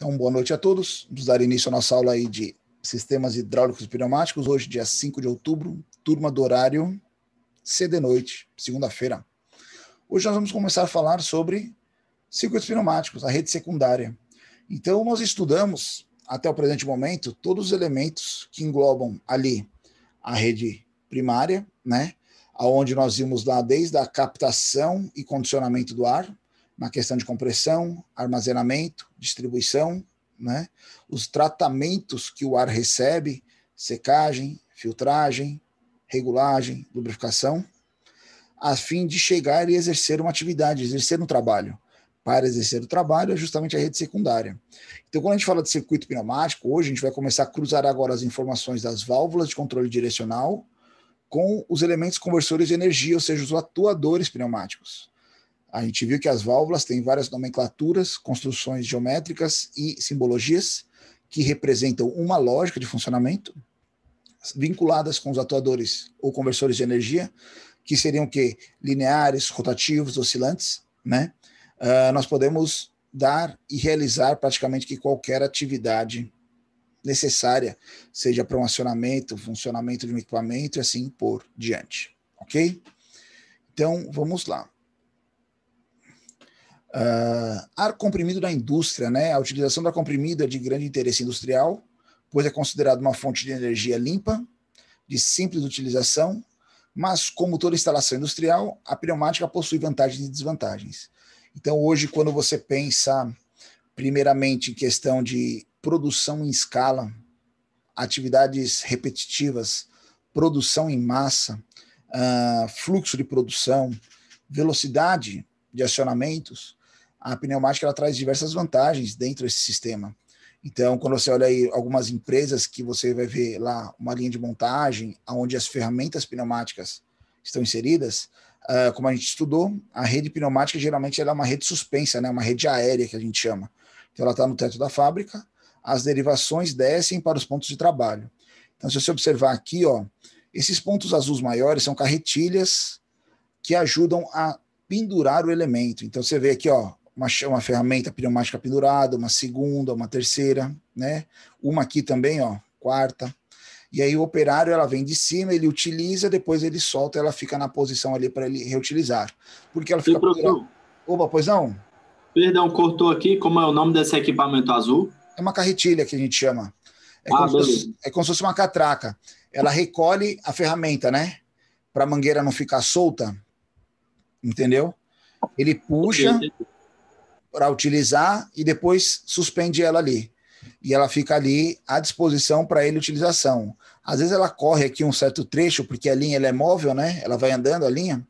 Então, boa noite a todos. Vamos dar início à nossa aula aí de sistemas hidráulicos e pneumáticos. Hoje, dia 5 de outubro, turma do horário CD noite, segunda-feira. Hoje nós vamos começar a falar sobre circuitos pneumáticos, a rede secundária. Então, nós estudamos, até o presente momento, todos os elementos que englobam ali a rede primária, né? Aonde nós vimos lá desde a captação e condicionamento do ar, na questão de compressão, armazenamento, distribuição, né? os tratamentos que o ar recebe, secagem, filtragem, regulagem, lubrificação, a fim de chegar e exercer uma atividade, exercer um trabalho. Para exercer o trabalho é justamente a rede secundária. Então, quando a gente fala de circuito pneumático, hoje a gente vai começar a cruzar agora as informações das válvulas de controle direcional com os elementos conversores de energia, ou seja, os atuadores pneumáticos. A gente viu que as válvulas têm várias nomenclaturas, construções geométricas e simbologias que representam uma lógica de funcionamento, vinculadas com os atuadores ou conversores de energia, que seriam que lineares, rotativos, oscilantes, né? Uh, nós podemos dar e realizar praticamente que qualquer atividade necessária, seja para um acionamento, funcionamento de um equipamento e assim por diante, ok? Então vamos lá. Uh, ar comprimido da indústria, né? A utilização da comprimida é de grande interesse industrial, pois é considerado uma fonte de energia limpa, de simples utilização, mas como toda instalação industrial, a pneumática possui vantagens e desvantagens. Então, hoje, quando você pensa primeiramente em questão de produção em escala, atividades repetitivas, produção em massa, uh, fluxo de produção, velocidade de acionamentos, a pneumática ela traz diversas vantagens dentro desse sistema. Então, quando você olha aí algumas empresas que você vai ver lá uma linha de montagem, onde as ferramentas pneumáticas estão inseridas, uh, como a gente estudou, a rede pneumática geralmente é uma rede suspensa, né? uma rede aérea que a gente chama. Então, ela está no teto da fábrica, as derivações descem para os pontos de trabalho. Então, se você observar aqui, ó, esses pontos azuis maiores são carretilhas que ajudam a pendurar o elemento. Então, você vê aqui, ó, uma, uma ferramenta pneumática pendurada, uma segunda, uma terceira, né? Uma aqui também, ó, quarta. E aí o operário ela vem de cima, ele utiliza, depois ele solta, ela fica na posição ali para ele reutilizar. Porque ela fica. Opa, pois não? Perdão, cortou aqui. Como é o nome desse equipamento azul? É uma carretilha que a gente chama. É, ah, como, beleza. fosse, é como se fosse uma catraca. Ela recolhe a ferramenta, né? Para a mangueira não ficar solta. Entendeu? Ele puxa, entendi para utilizar e depois suspende ela ali. E ela fica ali à disposição para ele utilização. Às vezes ela corre aqui um certo trecho, porque a linha ela é móvel, né? Ela vai andando a linha.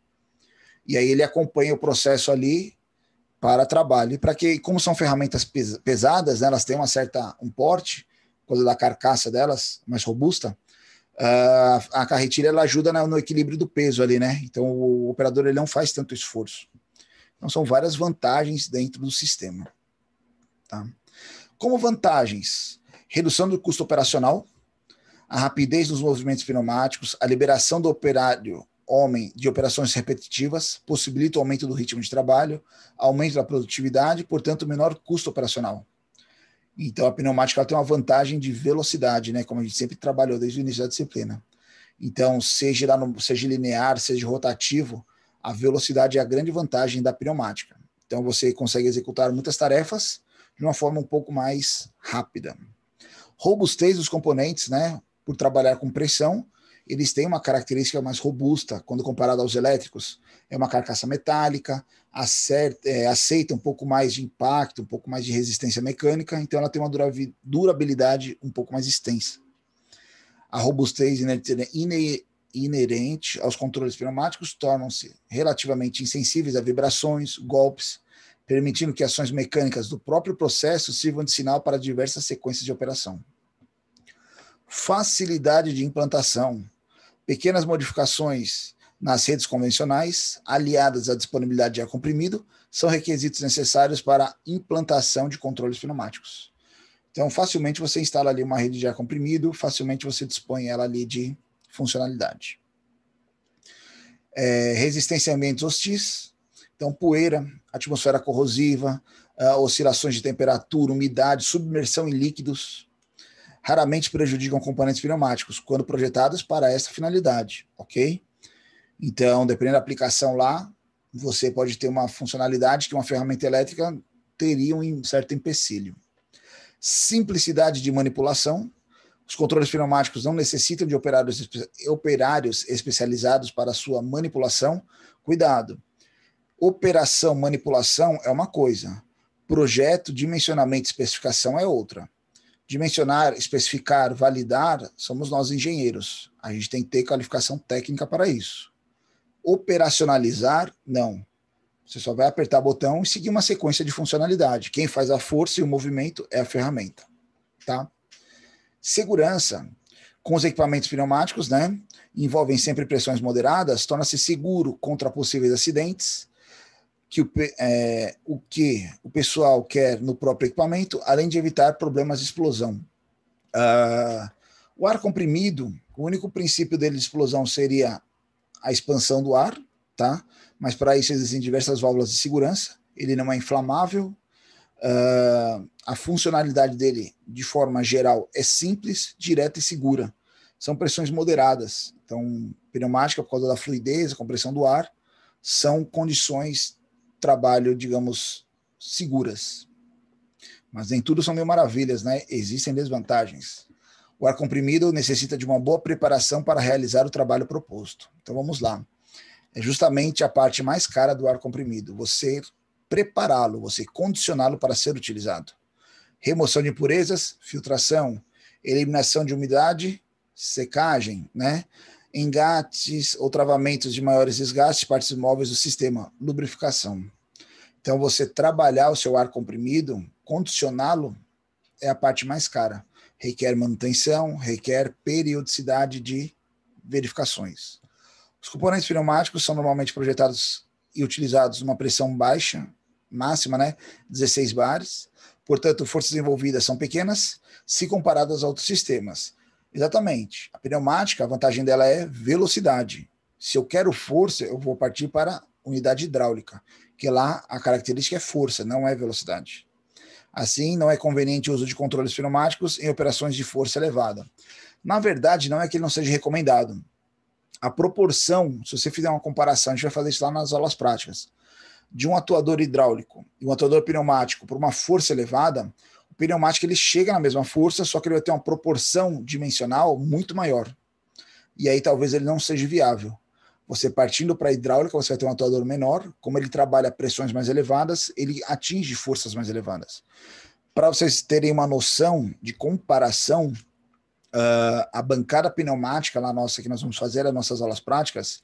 E aí ele acompanha o processo ali para trabalho. para que, como são ferramentas pesadas, né, elas têm uma certa um porte, coisa da carcaça delas, mais robusta. Uh, a carretilha ela ajuda no, no equilíbrio do peso ali, né? Então o operador ele não faz tanto esforço. Então, são várias vantagens dentro do sistema. Tá? Como vantagens, redução do custo operacional, a rapidez nos movimentos pneumáticos, a liberação do operário homem de operações repetitivas, possibilita o aumento do ritmo de trabalho, aumento da produtividade, portanto, menor custo operacional. Então, a pneumática tem uma vantagem de velocidade, né? como a gente sempre trabalhou desde o início da disciplina. Então, seja, no, seja linear, seja rotativo, a velocidade é a grande vantagem da pneumática. Então você consegue executar muitas tarefas de uma forma um pouco mais rápida. Robustez dos componentes, né? Por trabalhar com pressão, eles têm uma característica mais robusta quando comparado aos elétricos. É uma carcaça metálica, acerta, é, aceita um pouco mais de impacto, um pouco mais de resistência mecânica, então ela tem uma durabilidade um pouco mais extensa. A robustez né, e inerente aos controles pneumáticos tornam-se relativamente insensíveis a vibrações, golpes, permitindo que ações mecânicas do próprio processo sirvam de sinal para diversas sequências de operação. Facilidade de implantação. Pequenas modificações nas redes convencionais, aliadas à disponibilidade de ar comprimido, são requisitos necessários para a implantação de controles pneumáticos. Então, facilmente você instala ali uma rede de ar comprimido, facilmente você dispõe ela ali de funcionalidade. É, resistência a ambientes hostis, então poeira, atmosfera corrosiva, é, oscilações de temperatura, umidade, submersão em líquidos, raramente prejudicam componentes pneumáticos quando projetados para essa finalidade, ok? Então, dependendo da aplicação lá, você pode ter uma funcionalidade que uma ferramenta elétrica teria um certo empecilho. Simplicidade de manipulação, os controles pneumáticos não necessitam de operários, operários especializados para sua manipulação. Cuidado! Operação, manipulação é uma coisa, projeto, dimensionamento especificação é outra. Dimensionar, especificar, validar, somos nós engenheiros. A gente tem que ter qualificação técnica para isso. Operacionalizar, não. Você só vai apertar botão e seguir uma sequência de funcionalidade. Quem faz a força e o movimento é a ferramenta, tá? Segurança. Com os equipamentos pneumáticos, né? Envolvem sempre pressões moderadas, torna-se seguro contra possíveis acidentes, que o, é, o que o pessoal quer no próprio equipamento, além de evitar problemas de explosão. Uh, o ar comprimido, o único princípio dele de explosão seria a expansão do ar, tá? Mas para isso existem diversas válvulas de segurança. Ele não é inflamável, Uh, a funcionalidade dele, de forma geral, é simples, direta e segura. São pressões moderadas. Então, pneumática, por causa da fluidez, a compressão do ar, são condições trabalho, digamos, seguras. Mas nem tudo são mil maravilhas, né? Existem desvantagens. O ar comprimido necessita de uma boa preparação para realizar o trabalho proposto. Então vamos lá. É justamente a parte mais cara do ar comprimido. Você prepará-lo, você condicioná-lo para ser utilizado. Remoção de impurezas, filtração, eliminação de umidade, secagem, né? engates ou travamentos de maiores desgastes, partes móveis do sistema, lubrificação. Então, você trabalhar o seu ar comprimido, condicioná-lo, é a parte mais cara. Requer manutenção, requer periodicidade de verificações. Os componentes pneumáticos são normalmente projetados e utilizados numa pressão baixa, máxima, né? 16 bares. Portanto, forças envolvidas são pequenas se comparadas a outros sistemas. Exatamente. A pneumática, a vantagem dela é velocidade. Se eu quero força, eu vou partir para unidade hidráulica, que lá a característica é força, não é velocidade. Assim, não é conveniente o uso de controles pneumáticos em operações de força elevada. Na verdade, não é que ele não seja recomendado. A proporção, se você fizer uma comparação, a gente vai fazer isso lá nas aulas práticas de um atuador hidráulico e um atuador pneumático por uma força elevada, o pneumático ele chega na mesma força, só que ele vai ter uma proporção dimensional muito maior. E aí talvez ele não seja viável. Você partindo para a hidráulica, você vai ter um atuador menor, como ele trabalha pressões mais elevadas, ele atinge forças mais elevadas. Para vocês terem uma noção de comparação, Uh, a bancada pneumática lá nossa que nós vamos fazer as nossas aulas práticas,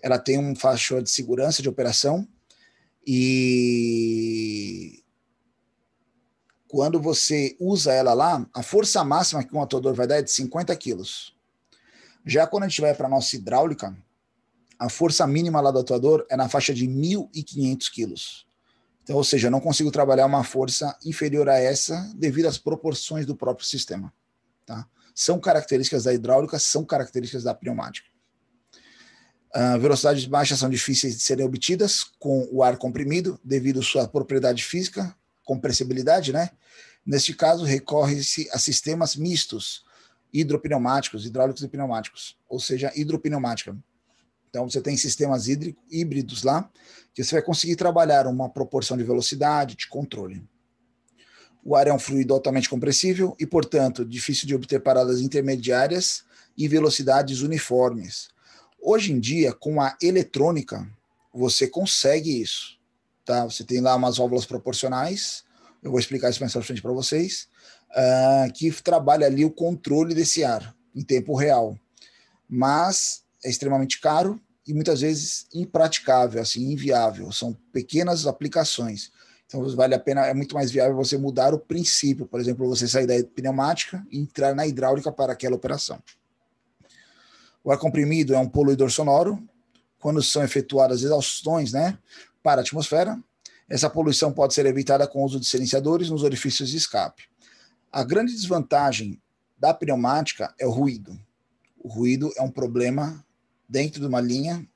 ela tem um faixa de segurança de operação e quando você usa ela lá, a força máxima que um atuador vai dar é de 50 quilos. Já quando a gente vai para a nossa hidráulica, a força mínima lá do atuador é na faixa de 1.500 quilos. Então, ou seja, eu não consigo trabalhar uma força inferior a essa devido às proporções do próprio sistema. Tá? São características da hidráulica, são características da pneumática. Ah, velocidades baixas são difíceis de serem obtidas com o ar comprimido, devido à sua propriedade física, compressibilidade, né? Neste caso, recorre-se a sistemas mistos, hidropneumáticos, hidráulicos e pneumáticos, ou seja, hidropneumática. Então, você tem sistemas hídrico, híbridos lá, que você vai conseguir trabalhar uma proporção de velocidade, de controle. O ar é um fluido altamente compressível e, portanto, difícil de obter paradas intermediárias e velocidades uniformes Hoje em dia, com a eletrônica, você consegue isso. Tá? Você tem lá umas válvulas proporcionais, eu vou explicar isso mais pra frente para vocês, uh, que trabalha ali o controle desse ar em tempo real. Mas é extremamente caro e muitas vezes impraticável, assim, inviável. São pequenas aplicações. Então vale a pena, é muito mais viável você mudar o princípio, por exemplo, você sair da pneumática e entrar na hidráulica para aquela operação. O ar comprimido é um poluidor sonoro. Quando são efetuadas exaustões né, para a atmosfera, essa poluição pode ser evitada com o uso de silenciadores nos orifícios de escape. A grande desvantagem da pneumática é o ruído. O ruído é um problema dentro de uma linha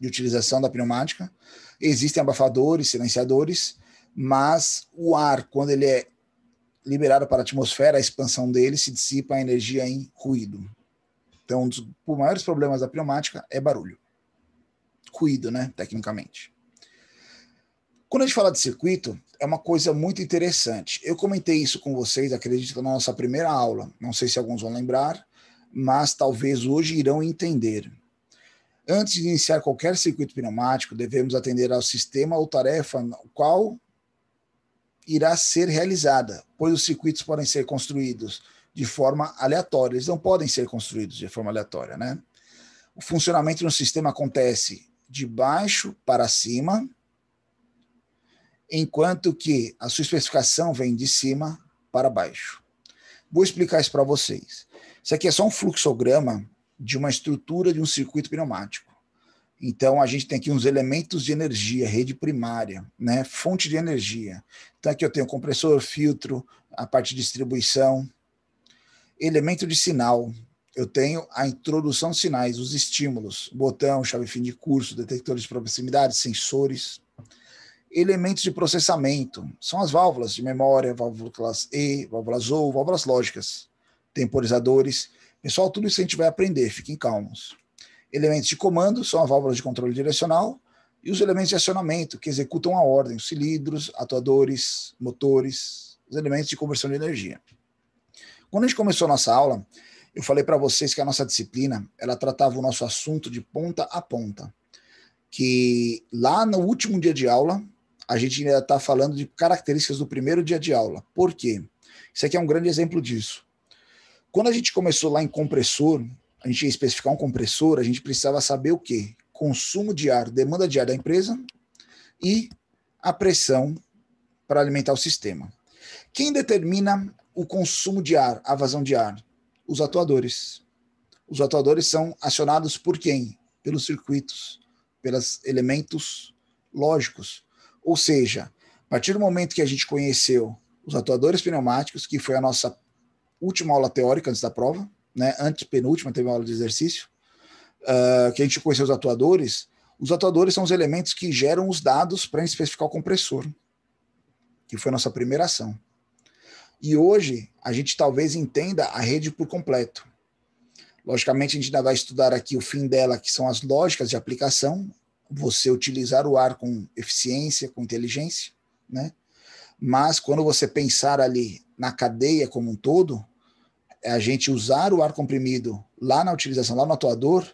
de utilização da pneumática. Existem abafadores, silenciadores, mas o ar, quando ele é liberado para a atmosfera, a expansão dele se dissipa a energia em ruído. Então, um dos maiores problemas da pneumática é barulho. Ruído, né? Tecnicamente. Quando a gente fala de circuito, é uma coisa muito interessante. Eu comentei isso com vocês, acredito, na nossa primeira aula. Não sei se alguns vão lembrar, mas talvez hoje irão entender. Antes de iniciar qualquer circuito pneumático, devemos atender ao sistema ou tarefa no qual irá ser realizada, pois os circuitos podem ser construídos de forma aleatória. Eles não podem ser construídos de forma aleatória, né? O funcionamento do sistema acontece de baixo para cima, enquanto que a sua especificação vem de cima para baixo. Vou explicar isso para vocês. Isso aqui é só um fluxograma de uma estrutura de um circuito pneumático. Então, a gente tem aqui uns elementos de energia, rede primária, né? fonte de energia. Então, aqui eu tenho compressor, filtro, a parte de distribuição, Elemento de sinal. Eu tenho a introdução de sinais, os estímulos, botão, chave fim de curso, detectores de proximidade, sensores. Elementos de processamento são as válvulas de memória, válvulas E, válvulas OU, válvulas lógicas, temporizadores. Pessoal, tudo isso a gente vai aprender, fiquem calmos. Elementos de comando são as válvulas de controle direcional e os elementos de acionamento, que executam a ordem, os cilindros, atuadores, motores, os elementos de conversão de energia. Quando a gente começou a nossa aula, eu falei para vocês que a nossa disciplina, ela tratava o nosso assunto de ponta a ponta. Que lá no último dia de aula, a gente ainda está falando de características do primeiro dia de aula. Por quê? Isso aqui é um grande exemplo disso. Quando a gente começou lá em compressor, a gente ia especificar um compressor, a gente precisava saber o quê? Consumo de ar, demanda de ar da empresa e a pressão para alimentar o sistema. Quem determina o consumo de ar, a vazão de ar? Os atuadores. Os atuadores são acionados por quem? Pelos circuitos, pelos elementos lógicos. Ou seja, a partir do momento que a gente conheceu os atuadores pneumáticos, que foi a nossa última aula teórica antes da prova, né? antes penúltima teve uma aula de exercício, uh, que a gente conheceu os atuadores. Os atuadores são os elementos que geram os dados para especificar o compressor, que foi a nossa primeira ação. E hoje a gente talvez entenda a rede por completo. Logicamente, a gente ainda vai estudar aqui o fim dela, que são as lógicas de aplicação, você utilizar o ar com eficiência, com inteligência, né? Mas quando você pensar ali na cadeia como um todo, a gente usar o ar comprimido lá na utilização, lá no atuador,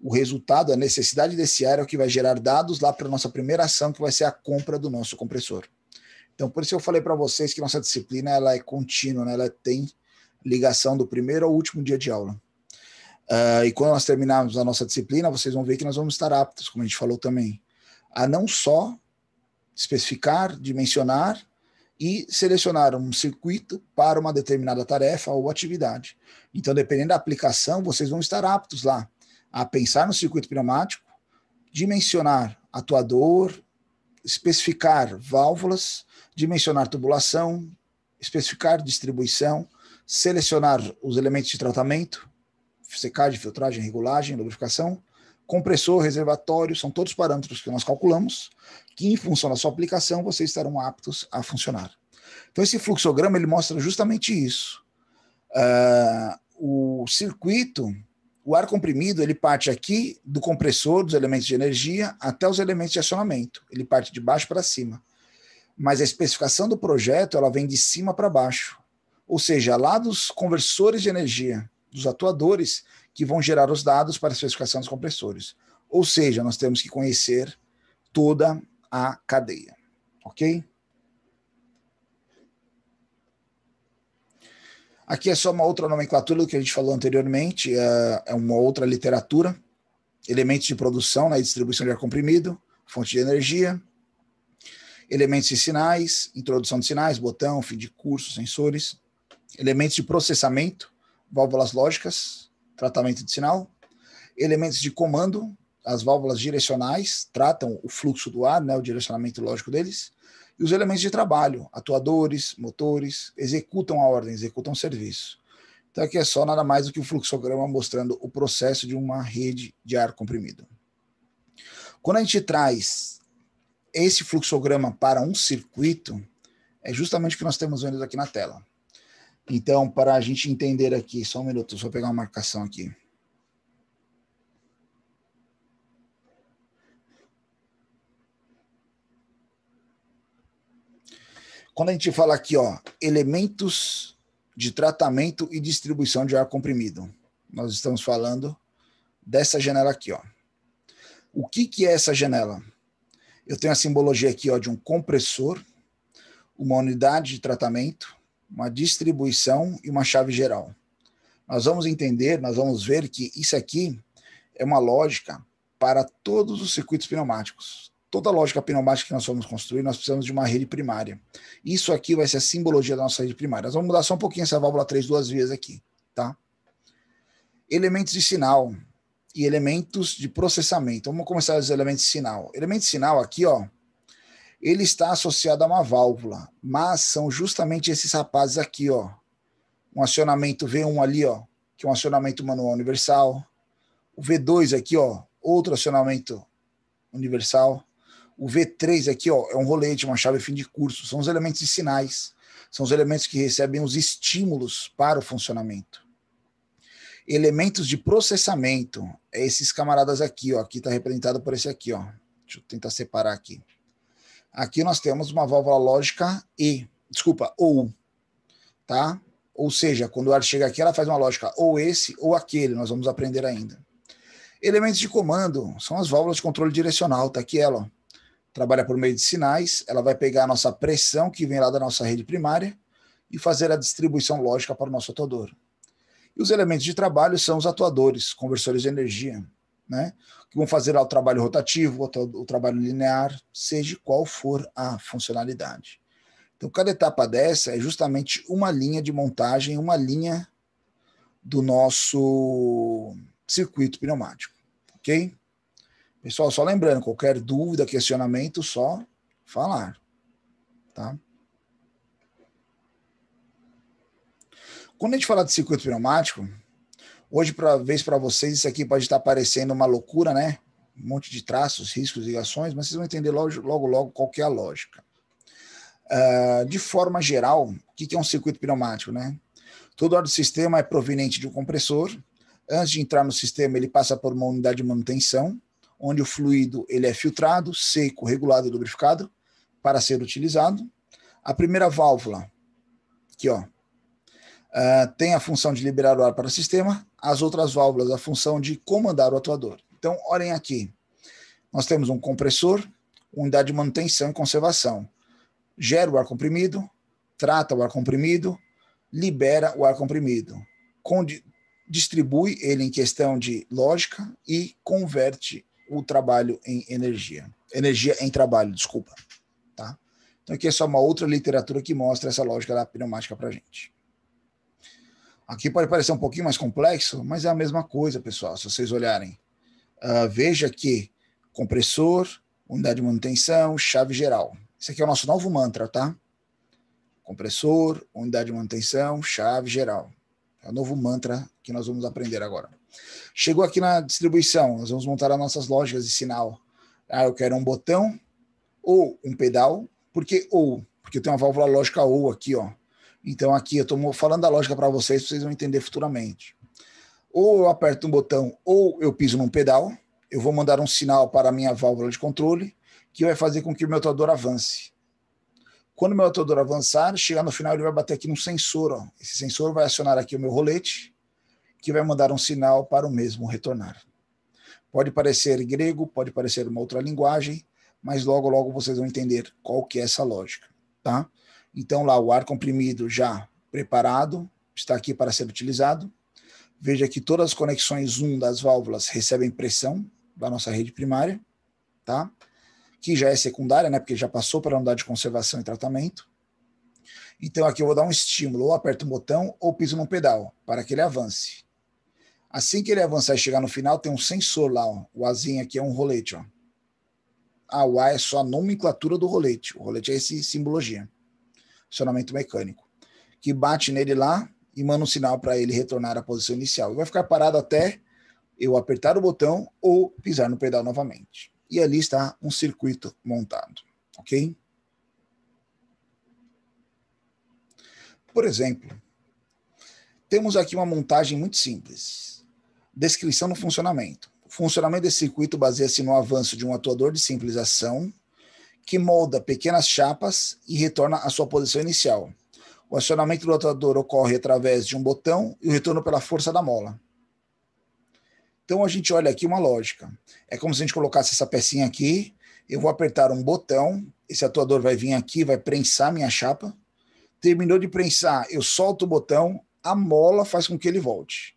o resultado, a necessidade desse ar é o que vai gerar dados lá para a nossa primeira ação, que vai ser a compra do nosso compressor. Então, por isso eu falei para vocês que nossa disciplina ela é contínua, né? ela tem ligação do primeiro ao último dia de aula. Uh, e quando nós terminarmos a nossa disciplina, vocês vão ver que nós vamos estar aptos, como a gente falou também, a não só especificar, dimensionar e selecionar um circuito para uma determinada tarefa ou atividade. Então, dependendo da aplicação, vocês vão estar aptos lá a pensar no circuito pneumático, dimensionar atuador, especificar válvulas dimensionar tubulação, especificar distribuição, selecionar os elementos de tratamento, secagem, filtragem, regulagem, lubrificação, compressor, reservatório, são todos parâmetros que nós calculamos, que em função da sua aplicação vocês estarão aptos a funcionar. Então esse fluxograma ele mostra justamente isso. Uh, o circuito, o ar comprimido, ele parte aqui do compressor, dos elementos de energia, até os elementos de acionamento. Ele parte de baixo para cima mas a especificação do projeto ela vem de cima para baixo, ou seja, lá dos conversores de energia, dos atuadores que vão gerar os dados para a especificação dos compressores. Ou seja, nós temos que conhecer toda a cadeia, ok? Aqui é só uma outra nomenclatura do que a gente falou anteriormente, é, é uma outra literatura. Elementos de produção na né, distribuição de ar comprimido, fonte de energia, elementos de sinais, introdução de sinais, botão, fim de curso, sensores, elementos de processamento, válvulas lógicas, tratamento de sinal, elementos de comando, as válvulas direcionais tratam o fluxo do ar, né, o direcionamento lógico deles, e os elementos de trabalho, atuadores, motores, executam a ordem, executam o serviço. Então aqui é só nada mais do que o fluxograma mostrando o processo de uma rede de ar comprimido. Quando a gente traz esse fluxograma para um circuito é justamente o que nós temos vendo aqui na tela. Então, para a gente entender aqui, só um minuto, só pegar uma marcação aqui. Quando a gente fala aqui, ó, elementos de tratamento e distribuição de ar comprimido, nós estamos falando dessa janela aqui, ó. O que, que é essa janela? Eu tenho a simbologia aqui ó, de um compressor, uma unidade de tratamento, uma distribuição e uma chave geral. Nós vamos entender, nós vamos ver que isso aqui é uma lógica para todos os circuitos pneumáticos. Toda lógica pneumática que nós vamos construir, nós precisamos de uma rede primária. Isso aqui vai ser a simbologia da nossa rede primária. Nós vamos mudar só um pouquinho essa válvula 3 duas vezes aqui, tá? Elementos de sinal e elementos de processamento. Vamos começar os elementos de sinal. Elemento de sinal aqui, ó, ele está associado a uma válvula, mas são justamente esses rapazes aqui, ó. Um acionamento V1 ali, ó, que é um acionamento manual universal. O V2 aqui, ó, outro acionamento universal. O V3 aqui, ó, é um rolete, uma chave fim de curso. São os elementos de sinais. São os elementos que recebem os estímulos para o funcionamento elementos de processamento. É esses camaradas aqui, ó, aqui está representado por esse aqui, ó. Deixa eu tentar separar aqui. Aqui nós temos uma válvula lógica e, desculpa, ou, tá? Ou seja, quando o ar chega aqui, ela faz uma lógica ou esse ou aquele, nós vamos aprender ainda. Elementos de comando são as válvulas de controle direcional, tá aqui ela, ó. Trabalha por meio de sinais, ela vai pegar a nossa pressão que vem lá da nossa rede primária e fazer a distribuição lógica para o nosso atuador. E os elementos de trabalho são os atuadores, conversores de energia, né? que vão fazer o trabalho rotativo, o trabalho linear, seja qual for a funcionalidade. Então, cada etapa dessa é justamente uma linha de montagem, uma linha do nosso circuito pneumático, ok? Pessoal, só lembrando, qualquer dúvida, questionamento, só falar, tá? Quando a gente fala de circuito pneumático, hoje, para vez para vocês, isso aqui pode estar parecendo uma loucura, né? Um monte de traços, riscos, ligações, mas vocês vão entender logo, logo, logo qual é a lógica. Uh, de forma geral, o que, que é um circuito pneumático, né? Todo óleo do sistema é proveniente de um compressor. Antes de entrar no sistema, ele passa por uma unidade de manutenção, onde o fluido ele é filtrado, seco, regulado e lubrificado para ser utilizado. A primeira válvula, aqui ó, ah, tem a função de liberar o ar para o sistema, as outras válvulas a função de comandar o atuador. Então, olhem aqui. Nós temos um compressor, unidade de manutenção e conservação. Gera o ar comprimido, trata o ar comprimido, libera o ar comprimido, distribui ele em questão de lógica e converte o trabalho em energia. Energia em trabalho, desculpa. Tá? Então aqui é só uma outra literatura que mostra essa lógica da pneumática para gente. Aqui pode parecer um pouquinho mais complexo, mas é a mesma coisa, pessoal, se vocês olharem. Uh, veja que compressor, unidade de manutenção, chave geral. Esse aqui é o nosso novo mantra, tá? Compressor, unidade de manutenção, chave geral. É o novo mantra que nós vamos aprender agora. Chegou aqui na distribuição, nós vamos montar as nossas lógicas de sinal. Ah, eu quero um botão ou um pedal, porque ou, porque tem uma válvula lógica ou aqui, ó. Então aqui eu estou falando a lógica para vocês, vocês vão entender futuramente. Ou eu aperto um botão ou eu piso num pedal, eu vou mandar um sinal para a minha válvula de controle que vai fazer com que o meu atuador avance. Quando o meu atuador avançar, chegar no final, ele vai bater aqui num sensor. Ó. Esse sensor vai acionar aqui o meu rolete, que vai mandar um sinal para o mesmo retornar. Pode parecer grego, pode parecer uma outra linguagem, mas logo, logo vocês vão entender qual que é essa lógica, tá? Então, lá o ar comprimido já preparado, está aqui para ser utilizado. Veja que todas as conexões 1 das válvulas recebem pressão da nossa rede primária, tá? que já é secundária, né? porque já passou para a unidade de conservação e tratamento. Então, aqui eu vou dar um estímulo, ou aperto um botão ou piso num pedal, para que ele avance. Assim que ele avançar e chegar no final, tem um sensor lá, ó. o Azinho aqui é um rolete. Ó. Ah, a UA é só a nomenclatura do rolete, o rolete é essa simbologia acionamento mecânico, que bate nele lá e manda um sinal para ele retornar à posição inicial. E vai ficar parado até eu apertar o botão ou pisar no pedal novamente. E ali está um circuito montado, ok? Por exemplo, temos aqui uma montagem muito simples. Descrição do funcionamento. O funcionamento desse circuito baseia-se no avanço de um atuador de simples ação que molda pequenas chapas e retorna à sua posição inicial. O acionamento do atuador ocorre através de um botão e o retorno pela força da mola. Então a gente olha aqui uma lógica. É como se a gente colocasse essa pecinha aqui, eu vou apertar um botão, esse atuador vai vir aqui, vai prensar minha chapa. Terminou de prensar, eu solto o botão, a mola faz com que ele volte.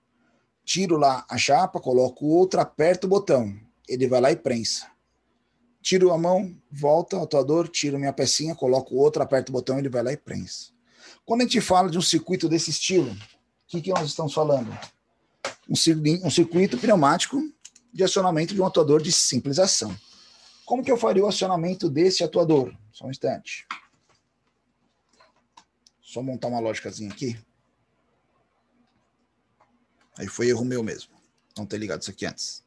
Tiro lá a chapa, coloco outra, aperto o botão, ele vai lá e prensa tiro a mão, volta o atuador, tiro minha pecinha, coloco outra, aperto o botão, ele vai lá e prensa. Quando a gente fala de um circuito desse estilo, o que, que nós estamos falando? Um, um circuito pneumático de acionamento de um atuador de simples ação. Como que eu faria o acionamento desse atuador? Só um instante. Só montar uma lógicazinha aqui. Aí foi erro meu mesmo. Não ter ligado isso aqui antes.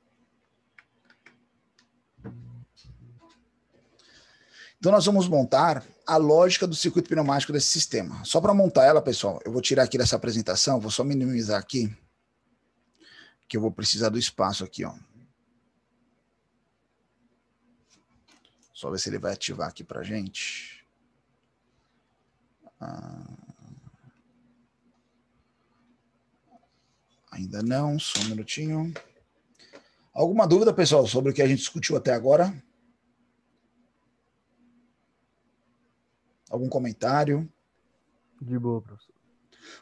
Então nós vamos montar a lógica do circuito pneumático desse sistema. Só para montar ela, pessoal, eu vou tirar aqui dessa apresentação, vou só minimizar aqui, que eu vou precisar do espaço aqui, ó. Só ver se ele vai ativar aqui para gente. Ah, ainda não, só um minutinho. Alguma dúvida, pessoal, sobre o que a gente discutiu até agora? Algum comentário? De boa, professor.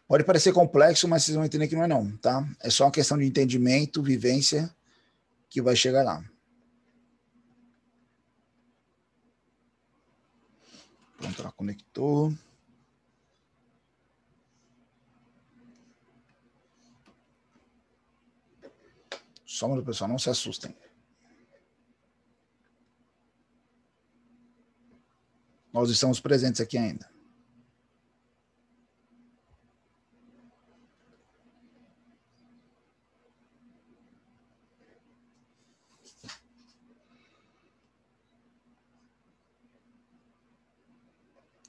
Pode parecer complexo, mas vocês vão entender que não é não, tá? É só uma questão de entendimento, vivência, que vai chegar lá. Pronto, ela conectou. Só, pessoal, não se assustem. Nós estamos presentes aqui ainda.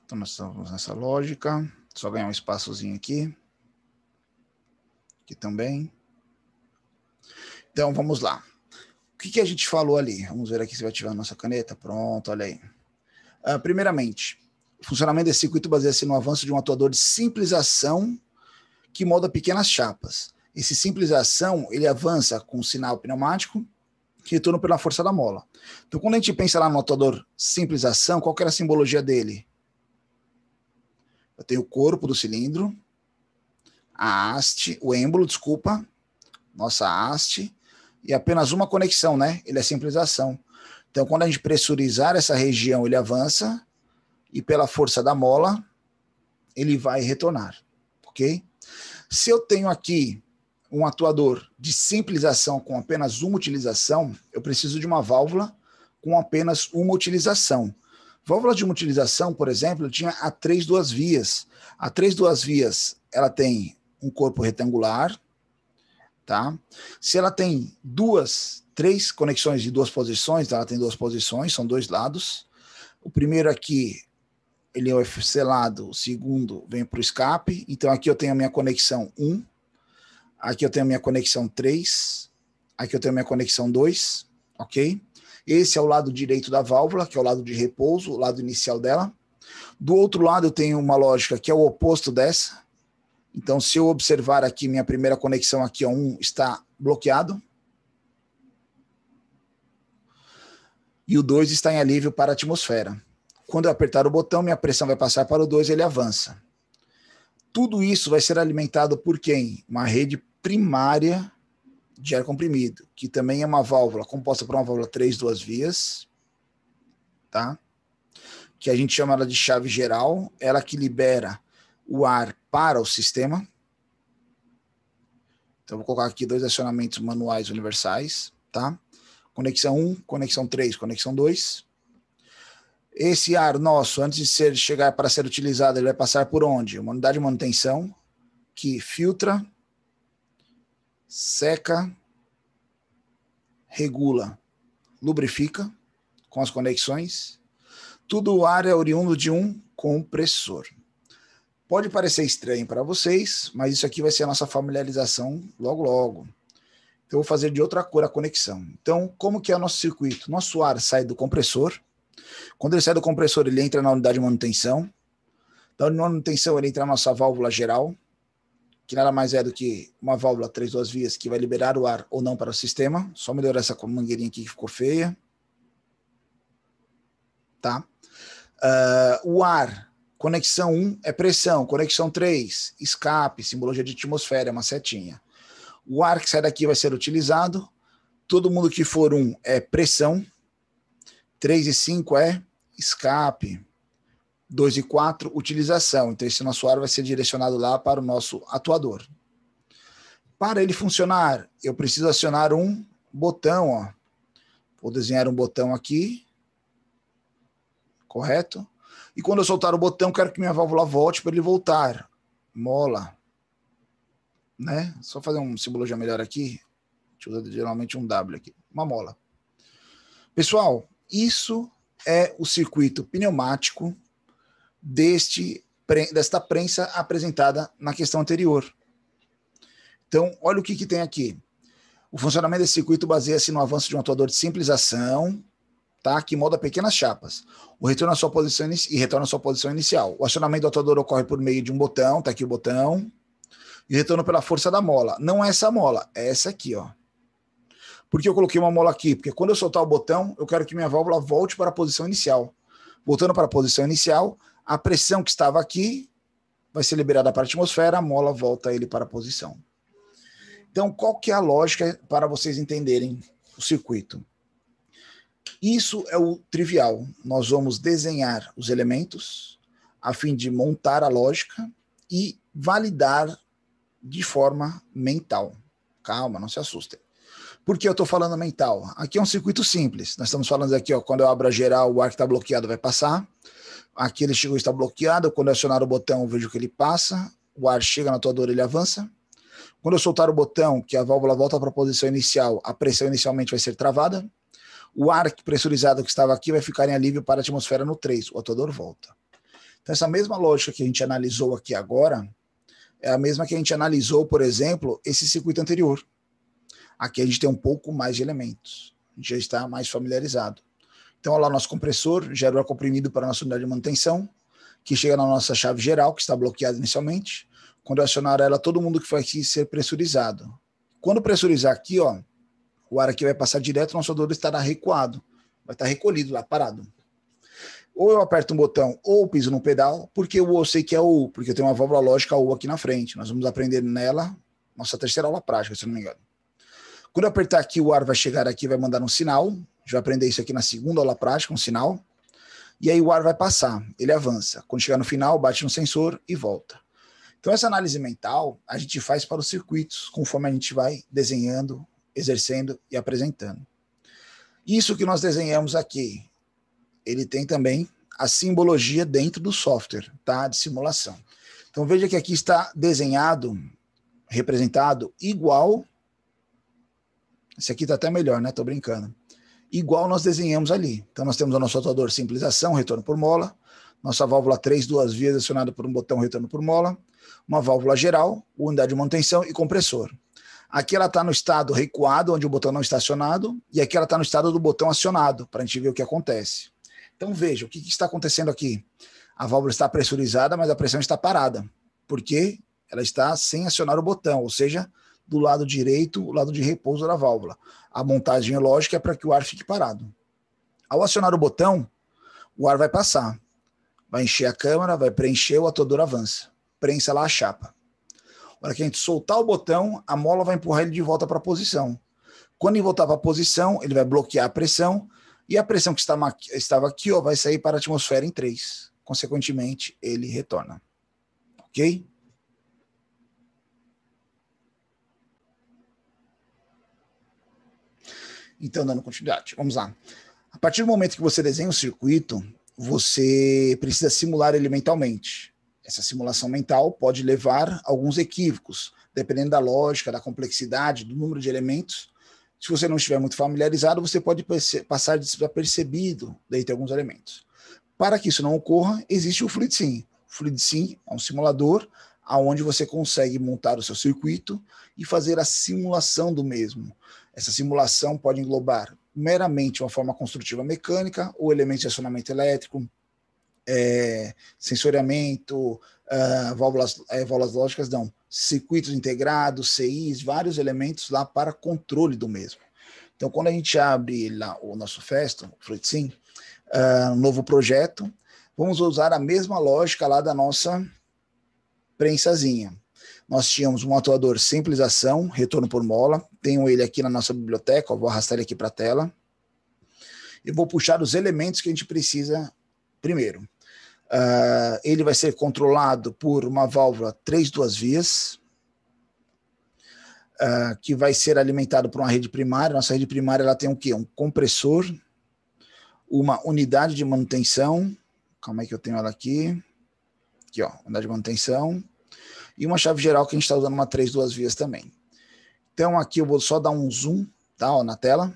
Então, nós estamos nessa lógica. Só ganhar um espaçozinho aqui. Aqui também. Então, vamos lá. O que, que a gente falou ali? Vamos ver aqui se vai ativar a nossa caneta. Pronto, olha aí. Uh, primeiramente, o funcionamento desse circuito baseia-se no avanço de um atuador de simples ação que molda pequenas chapas. Esse simples ação, ele avança com um sinal pneumático que retorna pela força da mola. Então, quando a gente pensa lá no atuador simples ação, qual que era a simbologia dele? Eu tenho o corpo do cilindro, a haste, o êmbolo, desculpa, nossa haste, e apenas uma conexão, né? Ele é simples ação. Então, quando a gente pressurizar essa região, ele avança e pela força da mola, ele vai retornar, ok? Se eu tenho aqui um atuador de simples ação com apenas uma utilização, eu preciso de uma válvula com apenas uma utilização. Válvula de uma utilização, por exemplo, tinha a três duas vias. A três duas vias, ela tem um corpo retangular, tá? Se ela tem duas, três conexões de duas posições, ela tem duas posições, são dois lados. O primeiro aqui, ele é o selado, o segundo vem para o escape. Então aqui eu tenho a minha conexão 1, aqui eu tenho a minha conexão 3, aqui eu tenho a minha conexão 2, ok? Esse é o lado direito da válvula, que é o lado de repouso, o lado inicial dela. Do outro lado eu tenho uma lógica que é o oposto dessa, então, se eu observar aqui, minha primeira conexão aqui, ó, um está bloqueado. E o 2 está em alívio para a atmosfera. Quando eu apertar o botão, minha pressão vai passar para o 2 ele avança. Tudo isso vai ser alimentado por quem? Uma rede primária de ar comprimido, que também é uma válvula composta por uma válvula 3, duas vias, tá? que a gente chama ela de chave geral, ela que libera o ar para o sistema. Então, vou colocar aqui dois acionamentos manuais universais, tá? Conexão 1, conexão 3, conexão 2. Esse ar nosso, antes de ser, chegar para ser utilizado, ele vai passar por onde? Uma unidade de manutenção que filtra, seca, regula, lubrifica com as conexões. Tudo o ar é oriundo de um compressor. Pode parecer estranho para vocês, mas isso aqui vai ser a nossa familiarização logo logo. Então, eu vou fazer de outra cor a conexão. Então, como que é o nosso circuito? Nosso ar sai do compressor. Quando ele sai do compressor, ele entra na unidade de manutenção. Da unidade de manutenção, ele entra na nossa válvula geral, que nada mais é do que uma válvula três duas vias que vai liberar o ar ou não para o sistema. Só melhorar essa mangueirinha aqui que ficou feia. Tá? Uh, o ar Conexão 1 é pressão, conexão 3, escape, simbologia de atmosfera, é uma setinha. O ar que sai daqui vai ser utilizado. Todo mundo que for 1 é pressão. 3 e 5 é escape. 2 e 4, utilização. Então, esse nosso ar vai ser direcionado lá para o nosso atuador. Para ele funcionar, eu preciso acionar um botão. Ó. Vou desenhar um botão aqui. Correto? E quando eu soltar o botão, quero que minha válvula volte para ele voltar. Mola. Né? Só fazer um simbologia melhor aqui. Deixa eu usar geralmente um W aqui. Uma mola. Pessoal, isso é o circuito pneumático deste, desta prensa apresentada na questão anterior. Então, olha o que, que tem aqui. O funcionamento desse circuito baseia-se no avanço de um atuador de simples ação, tá? que molda pequenas chapas. O retorno à sua posição e retorna à sua posição inicial. O acionamento do atuador ocorre por meio de um botão, tá aqui o botão. E retorno pela força da mola. Não é essa mola, é essa aqui, ó. Por que eu coloquei uma mola aqui? Porque quando eu soltar o botão, eu quero que minha válvula volte para a posição inicial. Voltando para a posição inicial, a pressão que estava aqui vai ser liberada para a atmosfera, a mola volta ele para a posição. Então, qual que é a lógica para vocês entenderem o circuito? Isso é o trivial. Nós vamos desenhar os elementos a fim de montar a lógica e validar de forma mental. Calma, não se assustem. Por que eu estou falando mental? Aqui é um circuito simples. Nós estamos falando aqui, ó, quando eu abro a geral, o ar que está bloqueado vai passar. Aqui ele chegou está bloqueado. Quando eu acionar o botão, eu vejo que ele passa. O ar chega na tua dor, ele avança. Quando eu soltar o botão, que a válvula volta para a posição inicial, a pressão inicialmente vai ser travada o ar pressurizado que estava aqui vai ficar em alívio para a atmosfera no 3, o atuador volta. Então, essa mesma lógica que a gente analisou aqui agora é a mesma que a gente analisou, por exemplo, esse circuito anterior. Aqui a gente tem um pouco mais de elementos, a gente já está mais familiarizado. Então, olha lá nosso compressor, gera o ar comprimido para a nossa unidade de manutenção, que chega na nossa chave geral, que está bloqueada inicialmente. Quando eu acionar ela, todo mundo que vai ser pressurizado. Quando pressurizar aqui, ó, o ar aqui vai passar direto, nosso odor estará recuado, vai estar recolhido lá, parado. Ou eu aperto um botão ou piso no pedal, porque eu ou sei que é o, porque eu tenho uma válvula lógica U aqui na frente. Nós vamos aprender nela, nossa terceira aula prática, se não me engano. Quando eu apertar aqui, o ar vai chegar aqui, vai mandar um sinal. A gente vai aprender isso aqui na segunda aula prática, um sinal. E aí o ar vai passar, ele avança. Quando chegar no final, bate no sensor e volta. Então, essa análise mental a gente faz para os circuitos, conforme a gente vai desenhando exercendo e apresentando. Isso que nós desenhamos aqui, ele tem também a simbologia dentro do software, tá? De simulação. Então veja que aqui está desenhado, representado igual. Esse aqui está até melhor, né? Estou brincando. Igual nós desenhamos ali. Então nós temos o nosso atuador simplização, retorno por mola, nossa válvula 3, duas vias acionada por um botão retorno por mola, uma válvula geral, unidade de manutenção e compressor. Aqui ela está no estado recuado, onde o botão não está acionado, e aqui ela está no estado do botão acionado, para a gente ver o que acontece. Então veja, o que, que está acontecendo aqui? A válvula está pressurizada, mas a pressão está parada, porque ela está sem acionar o botão, ou seja, do lado direito, o lado de repouso da válvula. A montagem lógica é para que o ar fique parado. Ao acionar o botão, o ar vai passar, vai encher a câmara, vai preencher, o atodor avança, prensa lá a chapa hora que a gente soltar o botão, a mola vai empurrar ele de volta para a posição. Quando ele voltar para a posição, ele vai bloquear a pressão e a pressão que estava aqui ó, vai sair para a atmosfera em 3. Consequentemente, ele retorna. Ok? Então, dando continuidade, vamos lá. A partir do momento que você desenha um circuito, você precisa simular ele mentalmente. Essa simulação mental pode levar a alguns equívocos, dependendo da lógica, da complexidade, do número de elementos. Se você não estiver muito familiarizado, você pode passar desapercebido dentre alguns elementos. Para que isso não ocorra, existe o FluidSim. O FluidSim é um simulador aonde você consegue montar o seu circuito e fazer a simulação do mesmo. Essa simulação pode englobar meramente uma forma construtiva mecânica ou elementos de acionamento elétrico, é, sensoriamento, uh, válvulas, é, válvulas lógicas, não, circuitos integrados, CIs, vários elementos lá para controle do mesmo. Então, quando a gente abre lá o nosso Festo, o Fruitsim, uh, ah, um novo projeto, vamos usar a mesma lógica lá da nossa prensazinha. Nós tínhamos um atuador simples ação, retorno por mola, tenho ele aqui na nossa biblioteca, ó, vou arrastar ele aqui para a tela, e vou puxar os elementos que a gente precisa primeiro. Uh, ele vai ser controlado por uma válvula três duas vias, uh, que vai ser alimentado por uma rede primária. Nossa rede primária ela tem o que Um compressor, uma unidade de manutenção. Calma aí que eu tenho ela aqui. Aqui, ó, unidade de manutenção. E uma chave geral que a gente está usando uma três duas vias também. Então aqui eu vou só dar um zoom tá, ó, na tela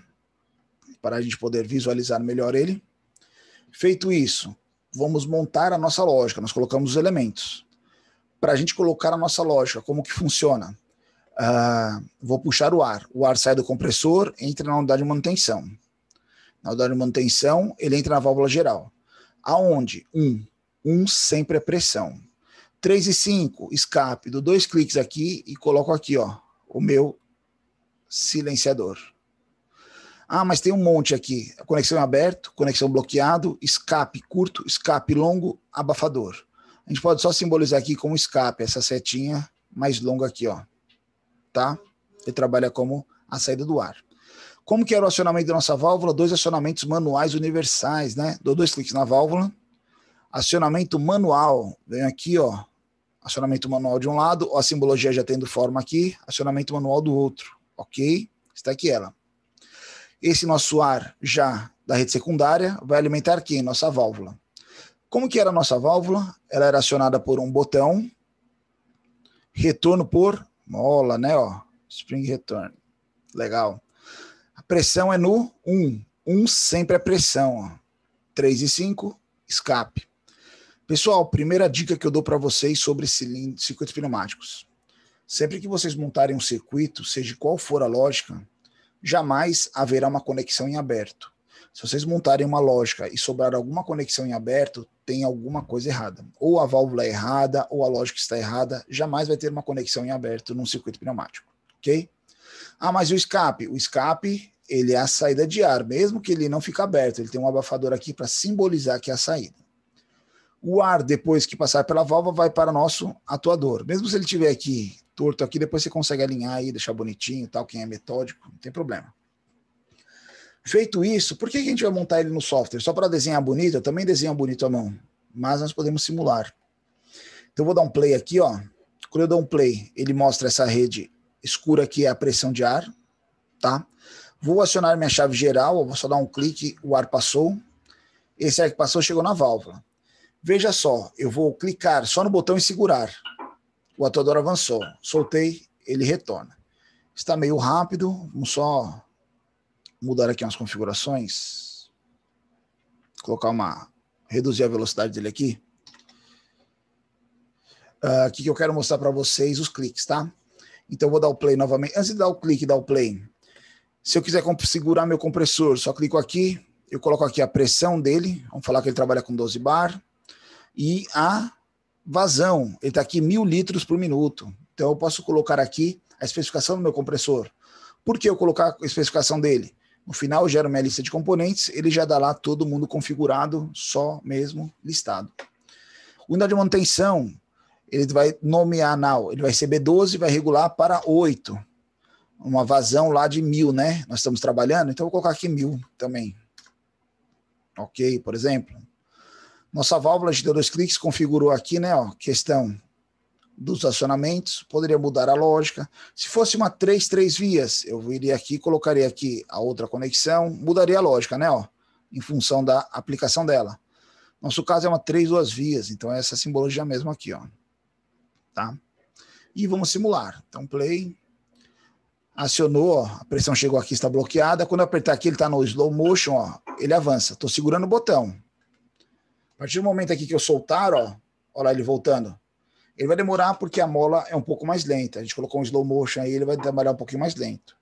para a gente poder visualizar melhor ele. Feito isso, vamos montar a nossa lógica, nós colocamos os elementos. Para a gente colocar a nossa lógica, como que funciona? Uh, vou puxar o ar. O ar sai do compressor, entra na unidade de manutenção. Na unidade de manutenção, ele entra na válvula geral. Aonde? 1. Um, 1 um sempre é pressão. 3 e 5, escape. Dou dois cliques aqui e coloco aqui ó, o meu silenciador. Ah, mas tem um monte aqui. Conexão aberto, conexão bloqueado, escape curto, escape longo, abafador. A gente pode só simbolizar aqui com escape, essa setinha mais longa aqui, ó. Tá? Ele trabalha como a saída do ar. Como que era o acionamento da nossa válvula? Dois acionamentos manuais universais, né? Dou dois cliques na válvula. Acionamento manual. Vem aqui, ó. Acionamento manual de um lado, ó, a simbologia já tendo forma aqui. Acionamento manual do outro, ok? Está aqui ela. Esse nosso ar já da rede secundária vai alimentar quem? Nossa válvula. Como que era a nossa válvula? Ela era é acionada por um botão, retorno por mola, né? Ó, spring return. Legal. A pressão é no 1. 1 sempre é pressão. Ó. 3 e 5, escape. Pessoal, primeira dica que eu dou para vocês sobre cilindros, circuitos pneumáticos. Sempre que vocês montarem um circuito, seja qual for a lógica, jamais haverá uma conexão em aberto. Se vocês montarem uma lógica e sobrar alguma conexão em aberto, tem alguma coisa errada. Ou a válvula é errada, ou a lógica está errada, jamais vai ter uma conexão em aberto num circuito pneumático, ok? Ah, mas o escape? O escape, ele é a saída de ar, mesmo que ele não fique aberto, ele tem um abafador aqui para simbolizar que é a saída. O ar, depois que passar pela válvula, vai para nosso atuador. Mesmo se ele estiver aqui torto aqui, depois você consegue alinhar aí, deixar bonitinho tal, quem é metódico, não tem problema. Feito isso, por que a gente vai montar ele no software? Só para desenhar bonito? Eu também desenho bonito à mão, mas nós podemos simular. Então eu vou dar um play aqui, ó. Quando eu dou um play, ele mostra essa rede escura que é a pressão de ar, tá? Vou acionar minha chave geral, vou só dar um clique, o ar passou. Esse ar que passou chegou na válvula. Veja só, eu vou clicar só no botão e segurar. O atoador avançou. Soltei, ele retorna. Está meio rápido, vamos só mudar aqui umas configurações. Colocar uma. reduzir a velocidade dele aqui. Uh, aqui que eu quero mostrar para vocês os cliques, tá? Então eu vou dar o play novamente. Antes de dar o clique, dar o play. Se eu quiser segurar meu compressor, só clico aqui, eu coloco aqui a pressão dele, vamos falar que ele trabalha com 12 bar, e a vazão, ele está aqui mil litros por minuto. Então eu posso colocar aqui a especificação do meu compressor. Por que eu colocar a especificação dele? No final eu gero minha lista de componentes, ele já dá lá todo mundo configurado, só mesmo listado. Unidade de manutenção, ele vai nomear now, ele vai ser B12, vai regular para 8. Uma vazão lá de mil, né? Nós estamos trabalhando, então eu vou colocar aqui mil também. Ok, por exemplo. Nossa válvula de dois cliques configurou aqui, né, ó, questão dos acionamentos, poderia mudar a lógica. Se fosse uma 3, 3 vias, eu iria aqui, colocaria aqui a outra conexão, mudaria a lógica, né, ó, em função da aplicação dela. Nosso caso é uma 3, 2 vias, então é essa simbologia mesmo aqui, ó. Tá? E vamos simular. Então, play. Acionou, ó, a pressão chegou aqui, está bloqueada. Quando eu apertar aqui, ele está no slow motion, ó, ele avança. Estou segurando o botão. A partir do momento aqui que eu soltar, ó, olha ele voltando. Ele vai demorar porque a mola é um pouco mais lenta. A gente colocou um slow motion aí, ele vai trabalhar um pouquinho mais lento.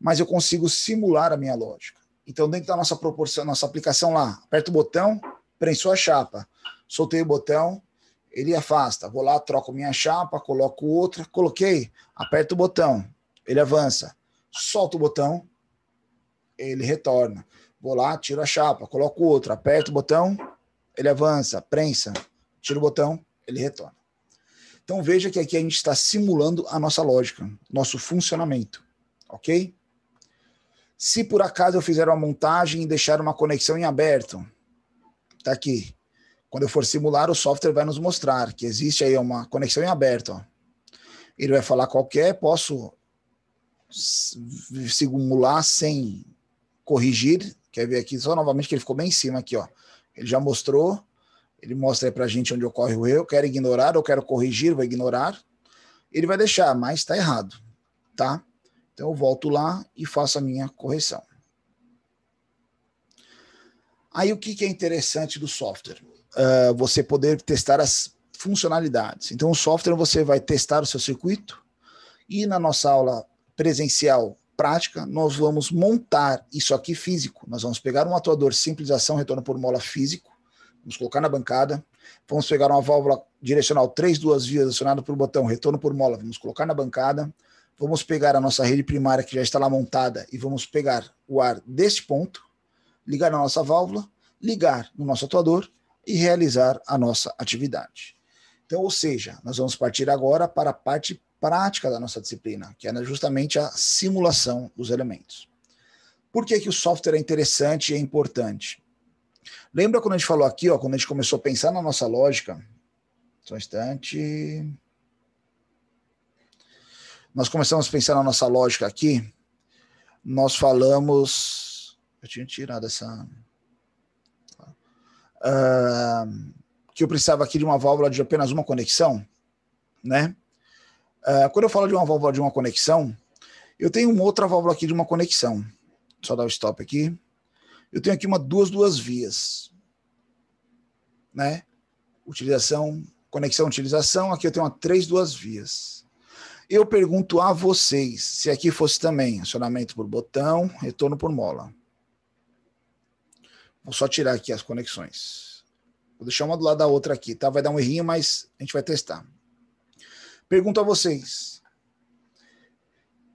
Mas eu consigo simular a minha lógica. Então, dentro da nossa proporção, nossa aplicação lá, aperta o botão, prensou a chapa. Soltei o botão, ele afasta. Vou lá, troco minha chapa, coloco outra, coloquei, aperto o botão, ele avança. Solto o botão, ele retorna. Vou lá, tiro a chapa, coloco outra, aperto o botão, ele avança, prensa, tira o botão, ele retorna. Então veja que aqui a gente está simulando a nossa lógica, nosso funcionamento, ok? Se por acaso eu fizer uma montagem e deixar uma conexão em aberto, tá aqui. Quando eu for simular, o software vai nos mostrar que existe aí uma conexão em aberto. Ó. Ele vai falar qualquer, posso simular sem corrigir. Quer ver aqui só novamente que ele ficou bem em cima aqui, ó. Ele já mostrou, ele mostra aí para a gente onde ocorre o erro. Eu quero ignorar, eu quero corrigir, vou ignorar. Ele vai deixar, mas está errado, tá? Então eu volto lá e faço a minha correção. Aí o que, que é interessante do software? Uh, você poder testar as funcionalidades. Então o software você vai testar o seu circuito e na nossa aula presencial prática, nós vamos montar isso aqui físico. Nós vamos pegar um atuador simples de ação, retorno por mola físico, vamos colocar na bancada, vamos pegar uma válvula direcional 3, duas vias acionada por botão, retorno por mola, vamos colocar na bancada, vamos pegar a nossa rede primária que já está lá montada e vamos pegar o ar deste ponto, ligar na nossa válvula, ligar no nosso atuador e realizar a nossa atividade. Então, ou seja, nós vamos partir agora para a parte prática da nossa disciplina, que é justamente a simulação dos elementos. Por que, que o software é interessante e é importante? Lembra quando a gente falou aqui, ó, quando a gente começou a pensar na nossa lógica? Só um instante. Nós começamos a pensar na nossa lógica aqui. Nós falamos. Eu tinha tirado essa. Uh, que eu precisava aqui de uma válvula de apenas uma conexão, né? É, quando eu falo de uma válvula de uma conexão, eu tenho uma outra válvula aqui de uma conexão. Só dar o um stop aqui. Eu tenho aqui uma duas duas vias, né? Utilização, conexão, utilização. Aqui eu tenho uma três duas vias. Eu pergunto a vocês se aqui fosse também acionamento por botão, retorno por mola. Vou só tirar aqui as conexões. Vou deixar uma do lado da outra aqui, tá? Vai dar um errinho, mas a gente vai testar. Pergunto a vocês.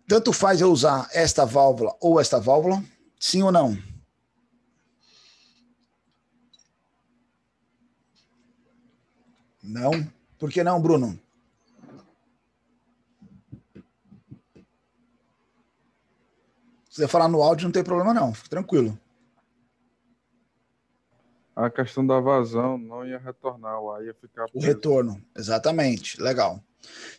Tanto faz eu usar esta válvula ou esta válvula? Sim ou não? Não. Por que não, Bruno? Se quiser falar no áudio, não tem problema não. Fique tranquilo. A questão da vazão não ia retornar, ia ficar... O retorno, exatamente. Legal.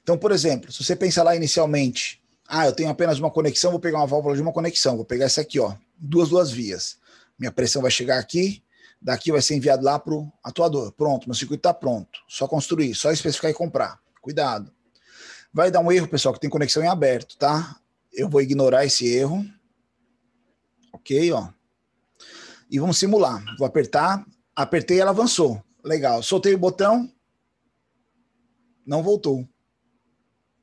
Então, por exemplo, se você pensar lá inicialmente, ah, eu tenho apenas uma conexão, vou pegar uma válvula de uma conexão, vou pegar essa aqui, ó, duas, duas vias. Minha pressão vai chegar aqui, daqui vai ser enviado lá para o atuador. Pronto, meu circuito está pronto. Só construir, só especificar e comprar. Cuidado. Vai dar um erro, pessoal, que tem conexão em aberto, tá? Eu vou ignorar esse erro. Ok, ó. E vamos simular. Vou apertar. Apertei, ela avançou. Legal. Soltei o botão. Não voltou.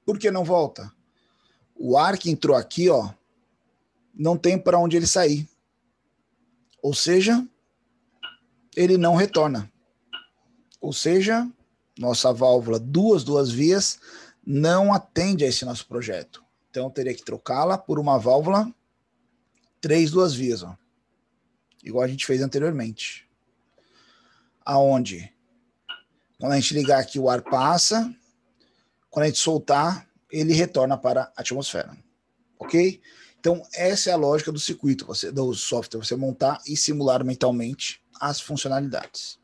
Por que não volta? O ar que entrou aqui, ó, não tem para onde ele sair. Ou seja, ele não retorna. Ou seja, nossa válvula duas duas vias não atende a esse nosso projeto. Então teria que trocá-la por uma válvula três duas vias, ó. Igual a gente fez anteriormente. Aonde quando a gente ligar aqui o ar passa, quando a gente soltar, ele retorna para a atmosfera. Ok? Então, essa é a lógica do circuito, você, do software, você montar e simular mentalmente as funcionalidades.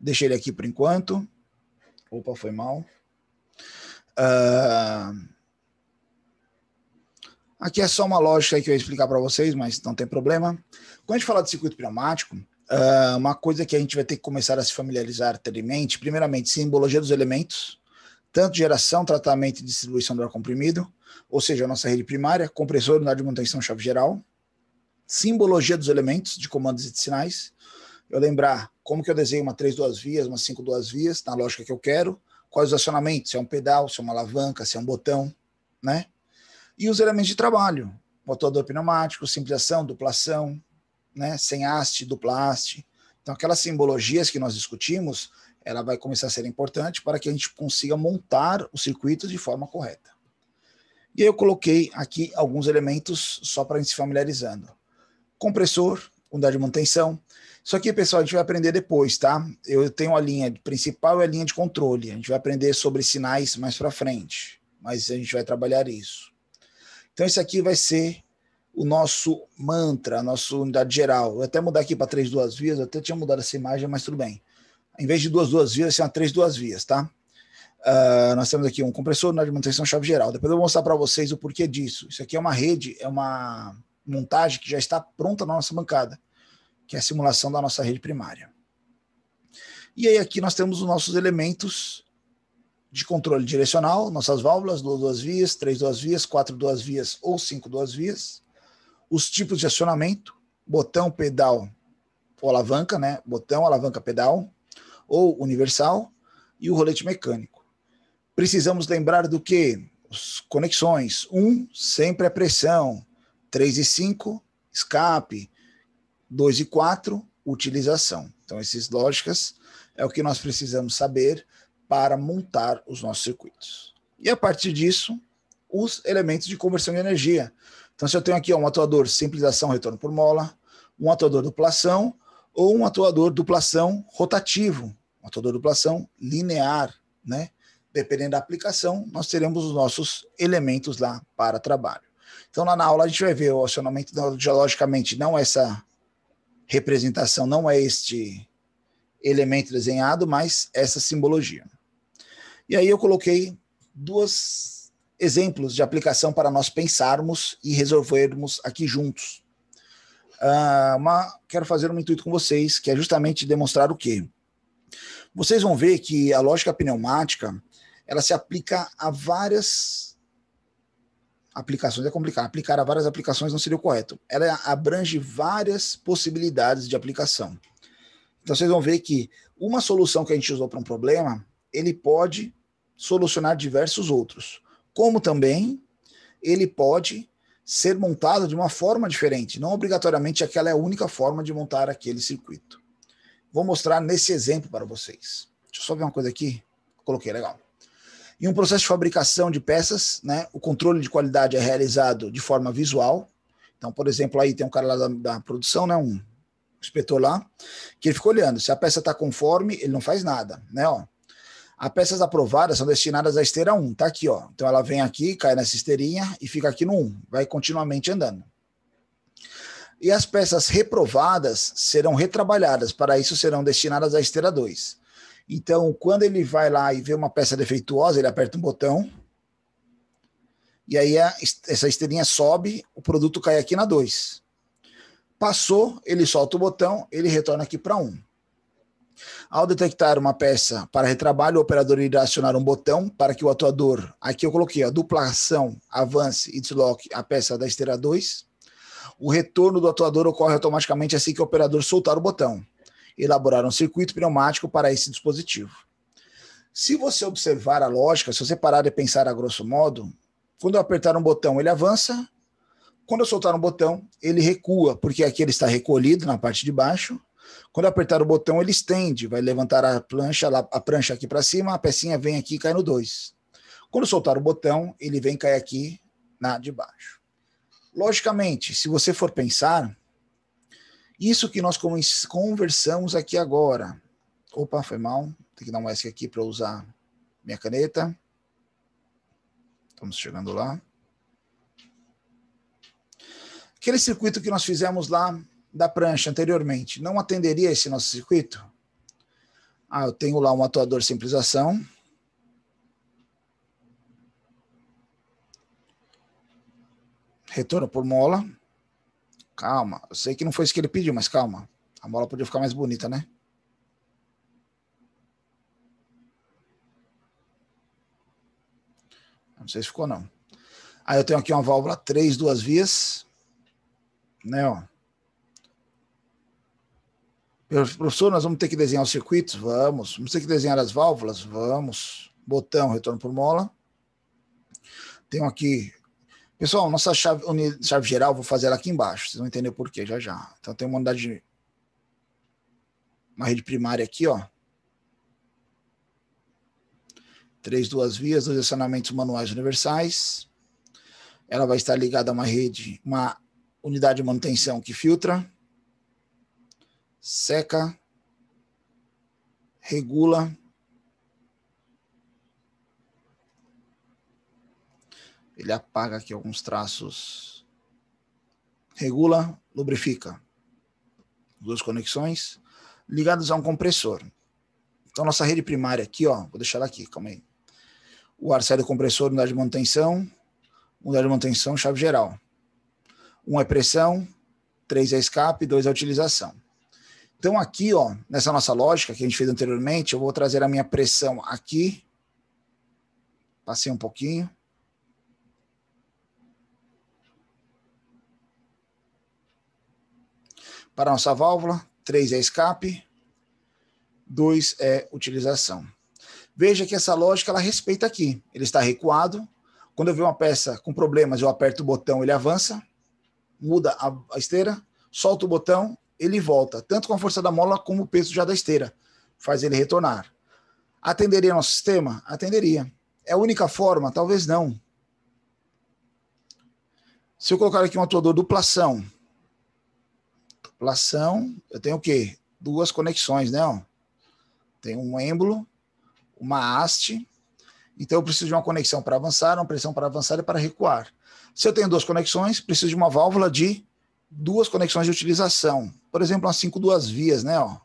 Deixei ele aqui por enquanto. Opa, foi mal. Uh... Aqui é só uma lógica que eu ia explicar para vocês, mas não tem problema. Quando a gente fala de circuito pneumático, ah, uma coisa que a gente vai ter que começar a se familiarizar mente, primeiramente, simbologia dos elementos, tanto geração, tratamento e distribuição do ar comprimido, ou seja, a nossa rede primária, compressor, unidade de manutenção, chave geral, simbologia dos elementos de comandos e de sinais, eu lembrar como que eu desenho uma 3 duas vias, uma 5 duas vias, na lógica que eu quero, quais os acionamentos, se é um pedal, se é uma alavanca, se é um botão, né? E os elementos de trabalho, motor pneumático, simpliação, duplação, né? sem haste, dupla haste. Então, aquelas simbologias que nós discutimos, ela vai começar a ser importante para que a gente consiga montar os circuitos de forma correta. E eu coloquei aqui alguns elementos só para a gente se familiarizando. Compressor, unidade de manutenção. Isso aqui, pessoal, a gente vai aprender depois, tá? Eu tenho a linha principal e a linha de controle. A gente vai aprender sobre sinais mais para frente, mas a gente vai trabalhar isso. Então, isso aqui vai ser o nosso mantra, a nossa unidade geral. Eu até mudar aqui para três duas vias, eu até tinha mudado essa imagem, mas tudo bem em vez de duas duas vias, são assim, três duas vias, tá? Uh, nós temos aqui um compressor na manutenção chave geral. Depois eu vou mostrar para vocês o porquê disso. Isso aqui é uma rede, é uma montagem que já está pronta na nossa bancada, que é a simulação da nossa rede primária. E aí aqui nós temos os nossos elementos de controle direcional, nossas válvulas, duas duas vias, três duas vias, quatro duas vias ou cinco duas vias, os tipos de acionamento, botão, pedal, alavanca, né? Botão, alavanca, pedal, ou universal, e o rolete mecânico. Precisamos lembrar do que? As conexões. 1, um, sempre a pressão. 3 e 5, escape. 2 e 4, utilização. Então, essas lógicas é o que nós precisamos saber para montar os nossos circuitos. E a partir disso, os elementos de conversão de energia. Então, se eu tenho aqui ó, um atuador simples ação retorno por mola, um atuador duplação, ou um atuador duplação rotativo, um atuador duplação linear, né? Dependendo da aplicação, nós teremos os nossos elementos lá para trabalho. Então, lá na aula, a gente vai ver o acionamento geologicamente, não essa representação, não é este elemento desenhado, mas essa simbologia. E aí eu coloquei dois exemplos de aplicação para nós pensarmos e resolvermos aqui juntos. Ah, uma, quero fazer um intuito com vocês, que é justamente demonstrar o quê? Vocês vão ver que a lógica pneumática ela se aplica a várias aplicações. É complicado, aplicar a várias aplicações não seria o correto. Ela abrange várias possibilidades de aplicação. Então vocês vão ver que uma solução que a gente usou para um problema, ele pode solucionar diversos outros, como também ele pode ser montada de uma forma diferente. Não obrigatoriamente aquela é a única forma de montar aquele circuito. Vou mostrar nesse exemplo para vocês. Deixa eu só ver uma coisa aqui. Coloquei, legal. Em um processo de fabricação de peças, né, o controle de qualidade é realizado de forma visual. Então, por exemplo, aí tem um cara lá da, da produção, né, um inspetor lá, que ele fica olhando. Se a peça está conforme, ele não faz nada. Né, ó, as peças aprovadas são destinadas à esteira 1, tá aqui, ó. Então ela vem aqui, cai nessa esteirinha e fica aqui no 1, vai continuamente andando. E as peças reprovadas serão retrabalhadas, para isso serão destinadas à esteira 2. Então, quando ele vai lá e vê uma peça defeituosa, ele aperta um botão, e aí a, essa esteirinha sobe, o produto cai aqui na 2. Passou, ele solta o botão, ele retorna aqui para 1. Um. Ao detectar uma peça para retrabalho, o operador irá acionar um botão para que o atuador, aqui eu coloquei a dupla ação, avance e desloque a peça da esteira 2. O retorno do atuador ocorre automaticamente assim que o operador soltar o botão. Elaborar um circuito pneumático para esse dispositivo. Se você observar a lógica, se você parar de pensar a grosso modo, quando eu apertar um botão, ele avança. Quando eu soltar um botão, ele recua, porque aqui ele está recolhido na parte de baixo quando apertar o botão, ele estende, vai levantar a plancha, a prancha aqui para cima, a pecinha vem aqui e cai no 2. Quando soltar o botão, ele vem cair aqui na de baixo. Logicamente, se você for pensar, isso que nós conversamos aqui agora. Opa, foi mal. Tem que dar um ESC aqui para usar minha caneta. Estamos chegando lá. Aquele circuito que nós fizemos lá da prancha anteriormente, não atenderia esse nosso circuito? Ah, eu tenho lá um atuador simplização. Retorno por mola. Calma, eu sei que não foi isso que ele pediu, mas calma. A mola podia ficar mais bonita, né? Não sei se ficou, não. Aí eu tenho aqui uma válvula 3, duas vias. Né, ó. Eu, professor, nós vamos ter que desenhar os circuitos? Vamos. Vamos ter que desenhar as válvulas? Vamos. Botão, retorno por mola. Tenho aqui. Pessoal, nossa chave, chave geral, vou fazer ela aqui embaixo. Vocês vão entender por quê já já. Então, tem uma unidade. Uma rede primária aqui, ó. Três, duas vias, dois acionamentos manuais universais. Ela vai estar ligada a uma rede, uma unidade de manutenção que filtra seca, regula. Ele apaga aqui alguns traços. Regula, lubrifica. Duas conexões ligadas a um compressor. Então, nossa rede primária aqui, ó, vou deixar ela aqui, calma aí. O ar sai do compressor, unidade de manutenção, unidade de manutenção, chave geral. Um é pressão, três é escape, dois é utilização. Então, aqui, ó, nessa nossa lógica que a gente fez anteriormente, eu vou trazer a minha pressão aqui. Passei um pouquinho. Para a nossa válvula, 3 é escape, 2 é utilização. Veja que essa lógica ela respeita aqui. Ele está recuado. Quando eu ver uma peça com problemas, eu aperto o botão, ele avança, muda a esteira, solto o botão, ele volta, tanto com a força da mola como o peso já da esteira, faz ele retornar. Atenderia nosso sistema? Atenderia. É a única forma? Talvez não. Se eu colocar aqui um atuador duplação, duplação, eu tenho o quê? Duas conexões, né? Tem um êmbolo, uma haste, então eu preciso de uma conexão para avançar, uma pressão para avançar e para recuar. Se eu tenho duas conexões, preciso de uma válvula de duas conexões de utilização por exemplo, as cinco duas vias, né? Ó.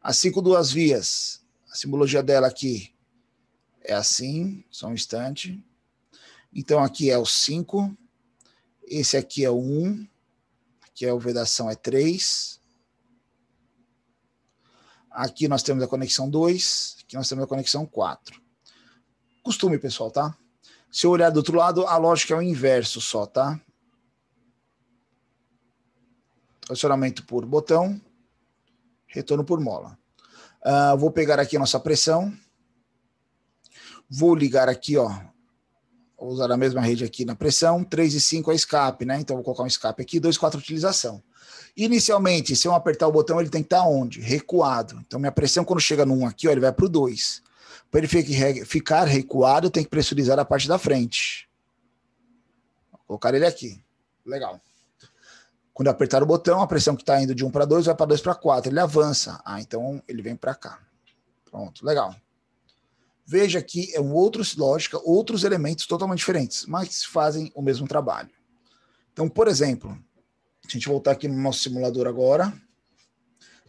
A 5 duas vias, a simbologia dela aqui é assim, só um instante. Então aqui é o 5, esse aqui é o 1, um, aqui é o vedação é 3. Aqui nós temos a conexão 2, aqui nós temos a conexão 4. Costume, pessoal, tá? Se eu olhar do outro lado, a lógica é o inverso só, tá? acionamento por botão, retorno por mola. Uh, vou pegar aqui a nossa pressão, vou ligar aqui, ó, vou usar a mesma rede aqui na pressão, 3 e 5 é escape, né? Então vou colocar um escape aqui, 2, 4 utilização. Inicialmente, se eu apertar o botão, ele tem que estar onde? Recuado. Então minha pressão quando chega no 1 aqui, ó, ele vai para o 2. Para ele ficar recuado, eu tenho que pressurizar a parte da frente. Vou colocar ele aqui. Legal. Quando apertar o botão, a pressão que está indo de 1 para 2 vai para 2 para 4. Ele avança. Ah, então ele vem para cá. Pronto, legal. Veja que é um outro lógica, outros elementos totalmente diferentes, mas fazem o mesmo trabalho. Então, por exemplo, a gente voltar aqui no nosso simulador agora.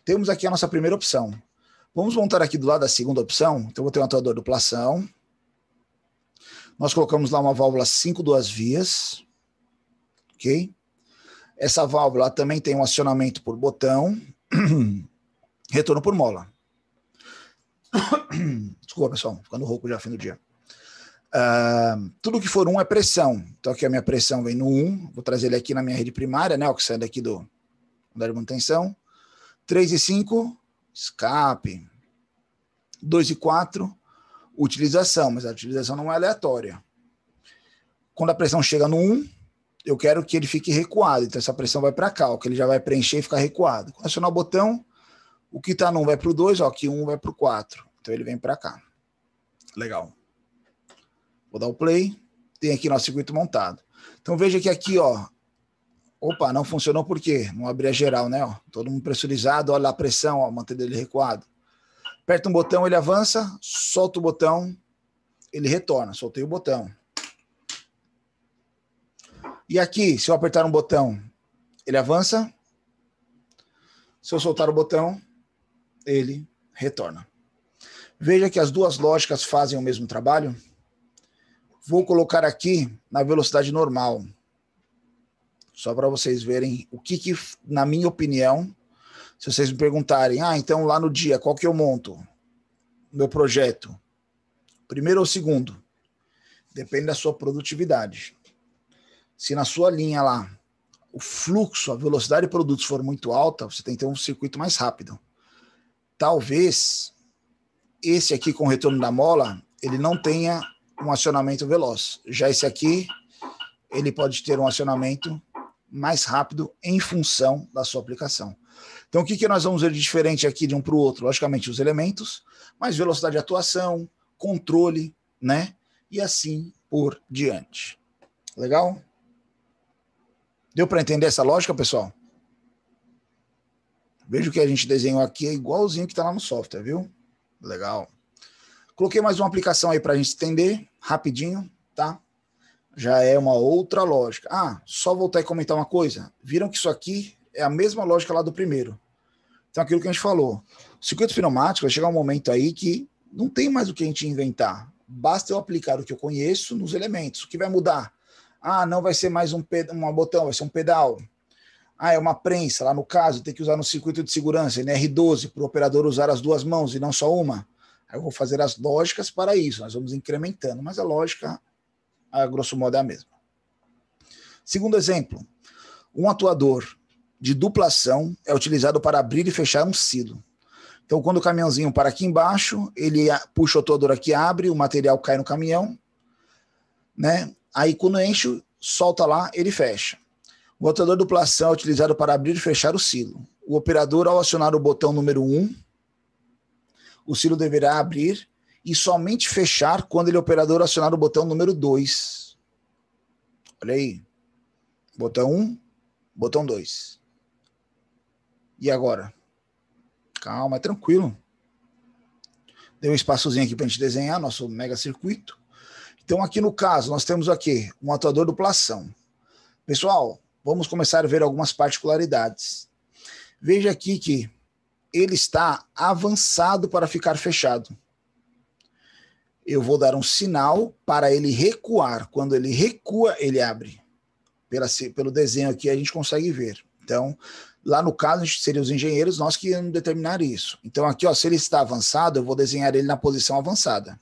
Temos aqui a nossa primeira opção. Vamos montar aqui do lado a segunda opção. Então, eu vou ter um atuador duplação. Nós colocamos lá uma válvula 5 duas vias. Ok? Essa válvula também tem um acionamento por botão, retorno por mola. Desculpa, pessoal, ficando rouco já fim do dia. Uh, tudo que for 1 um é pressão. Então aqui a minha pressão vem no 1. Vou trazer ele aqui na minha rede primária, né? O que sai daqui do da manutenção. 3 e 5, escape. 2 e 4, utilização. Mas a utilização não é aleatória. Quando a pressão chega no 1, eu quero que ele fique recuado, então essa pressão vai para cá, ó, que ele já vai preencher e ficar recuado. Quando acionar o botão, o que está no 1 vai para o 2, ó, que 1 vai para o 4. Então ele vem para cá. Legal. Vou dar o play. Tem aqui nosso circuito montado. Então veja que aqui, ó. Opa, não funcionou por quê? Não abria geral, né? Ó, todo mundo pressurizado, olha lá a pressão, ó, mantendo ele recuado. Aperta um botão, ele avança, solta o botão, ele retorna. Soltei o botão. E aqui, se eu apertar um botão, ele avança. Se eu soltar o botão, ele retorna. Veja que as duas lógicas fazem o mesmo trabalho. Vou colocar aqui na velocidade normal, só para vocês verem o que, que, na minha opinião, se vocês me perguntarem, ah, então lá no dia, qual que eu monto? Meu projeto, primeiro ou segundo? Depende da sua produtividade se na sua linha lá o fluxo, a velocidade de produtos for muito alta, você tem que ter um circuito mais rápido. Talvez esse aqui com o retorno da mola, ele não tenha um acionamento veloz. Já esse aqui, ele pode ter um acionamento mais rápido em função da sua aplicação. Então, o que, que nós vamos ver de diferente aqui de um para o outro? Logicamente, os elementos, mas velocidade de atuação, controle, né? E assim por diante. Legal? Deu para entender essa lógica, pessoal? Veja o que a gente desenhou aqui, é igualzinho que está lá no software, viu? Legal. Coloquei mais uma aplicação aí para a gente entender, rapidinho, tá? Já é uma outra lógica. Ah, só voltar e comentar uma coisa. Viram que isso aqui é a mesma lógica lá do primeiro. Então, aquilo que a gente falou. circuito pneumático vai chegar um momento aí que não tem mais o que a gente inventar. Basta eu aplicar o que eu conheço nos elementos. O que vai mudar? Ah, não vai ser mais um, um botão, vai ser um pedal. Ah, é uma prensa, lá no caso, tem que usar no circuito de segurança, NR12, para o operador usar as duas mãos e não só uma. Aí eu vou fazer as lógicas para isso, nós vamos incrementando, mas a lógica, a grosso modo, é a mesma. Segundo exemplo, um atuador de duplação é utilizado para abrir e fechar um silo. Então, quando o caminhãozinho para aqui embaixo, ele puxa o atuador aqui, abre, o material cai no caminhão, né? Aí quando enche, solta lá, ele fecha. O rotador duplação é utilizado para abrir e fechar o silo. O operador, ao acionar o botão número 1, o silo deverá abrir e somente fechar quando ele é operador acionar o botão número 2. Olha aí. Botão 1, botão 2. E agora? Calma, é tranquilo. Deu um espaçozinho aqui para a gente desenhar nosso mega circuito. Então, aqui no caso, nós temos aqui um atuador duplação. Pessoal, vamos começar a ver algumas particularidades. Veja aqui que ele está avançado para ficar fechado. Eu vou dar um sinal para ele recuar. Quando ele recua, ele abre. Pela, pelo desenho aqui, a gente consegue ver. Então, lá no caso, seriam os engenheiros nós que iam determinar isso. Então, aqui, ó, se ele está avançado, eu vou desenhar ele na posição avançada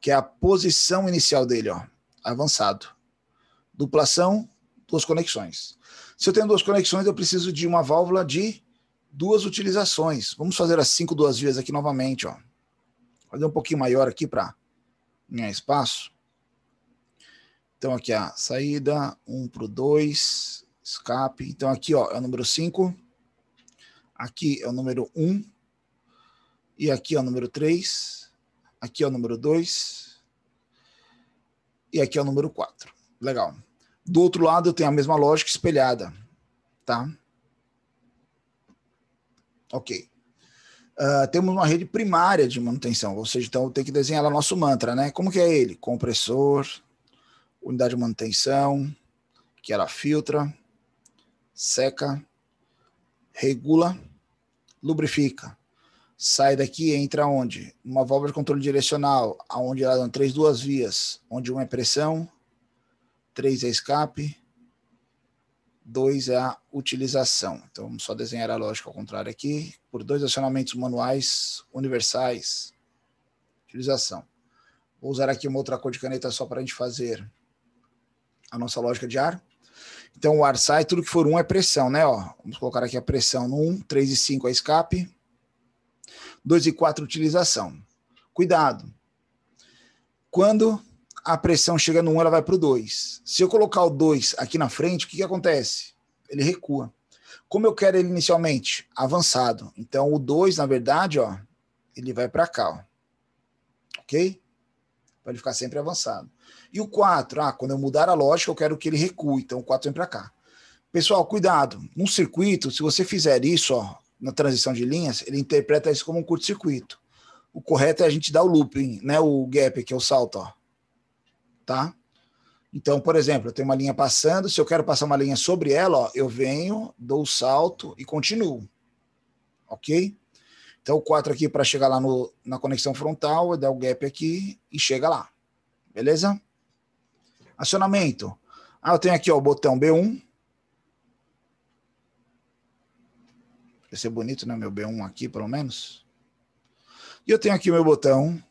que é a posição inicial dele, ó, avançado. Duplação, duas conexões. Se eu tenho duas conexões, eu preciso de uma válvula de duas utilizações. Vamos fazer as cinco duas vias aqui novamente, ó. Fazer um pouquinho maior aqui para ganhar espaço. Então aqui a saída, um para o 2, escape. Então aqui ó, é o número 5, aqui é o número 1 um, e aqui é o número 3 Aqui é o número 2. E aqui é o número 4. Legal. Do outro lado, eu tenho a mesma lógica espelhada. Tá? Ok. Uh, temos uma rede primária de manutenção, ou seja, então tem que desenhar lá nosso mantra, né? Como que é ele? Compressor, unidade de manutenção, que ela filtra, seca, regula, lubrifica sai daqui e entra onde? Uma válvula de controle direcional, aonde ela dão três duas vias, onde uma é pressão, três é escape, dois é a utilização. Então vamos só desenhar a lógica ao contrário aqui, por dois acionamentos manuais universais, utilização. Vou usar aqui uma outra cor de caneta só para a gente fazer a nossa lógica de ar. Então o ar sai, tudo que for um é pressão, né? Ó, vamos colocar aqui a pressão no 1, um, 3 e 5 é escape, 2 e 4 utilização. Cuidado. Quando a pressão chega no 1, ela vai para o 2. Se eu colocar o 2 aqui na frente, o que, que acontece? Ele recua. Como eu quero ele inicialmente? Avançado. Então, o 2, na verdade, ó, ele vai para cá. Ó. Ok? Para ele ficar sempre avançado. E o 4, ah, quando eu mudar a lógica, eu quero que ele recue. Então, o 4 vem para cá. Pessoal, cuidado. Num circuito, se você fizer isso, ó, na transição de linhas, ele interpreta isso como um curto-circuito. O correto é a gente dar o looping, né? O gap, que é o salto, ó. Tá? Então, por exemplo, eu tenho uma linha passando, se eu quero passar uma linha sobre ela, ó, eu venho, dou o salto e continuo. Ok? Então, o 4 aqui para chegar lá no, na conexão frontal, eu dou o gap aqui e chega lá. Beleza? Acionamento. Ah, eu tenho aqui ó, o botão B1, Vai ser bonito, né? Meu B1 aqui, pelo menos. E eu tenho aqui meu botão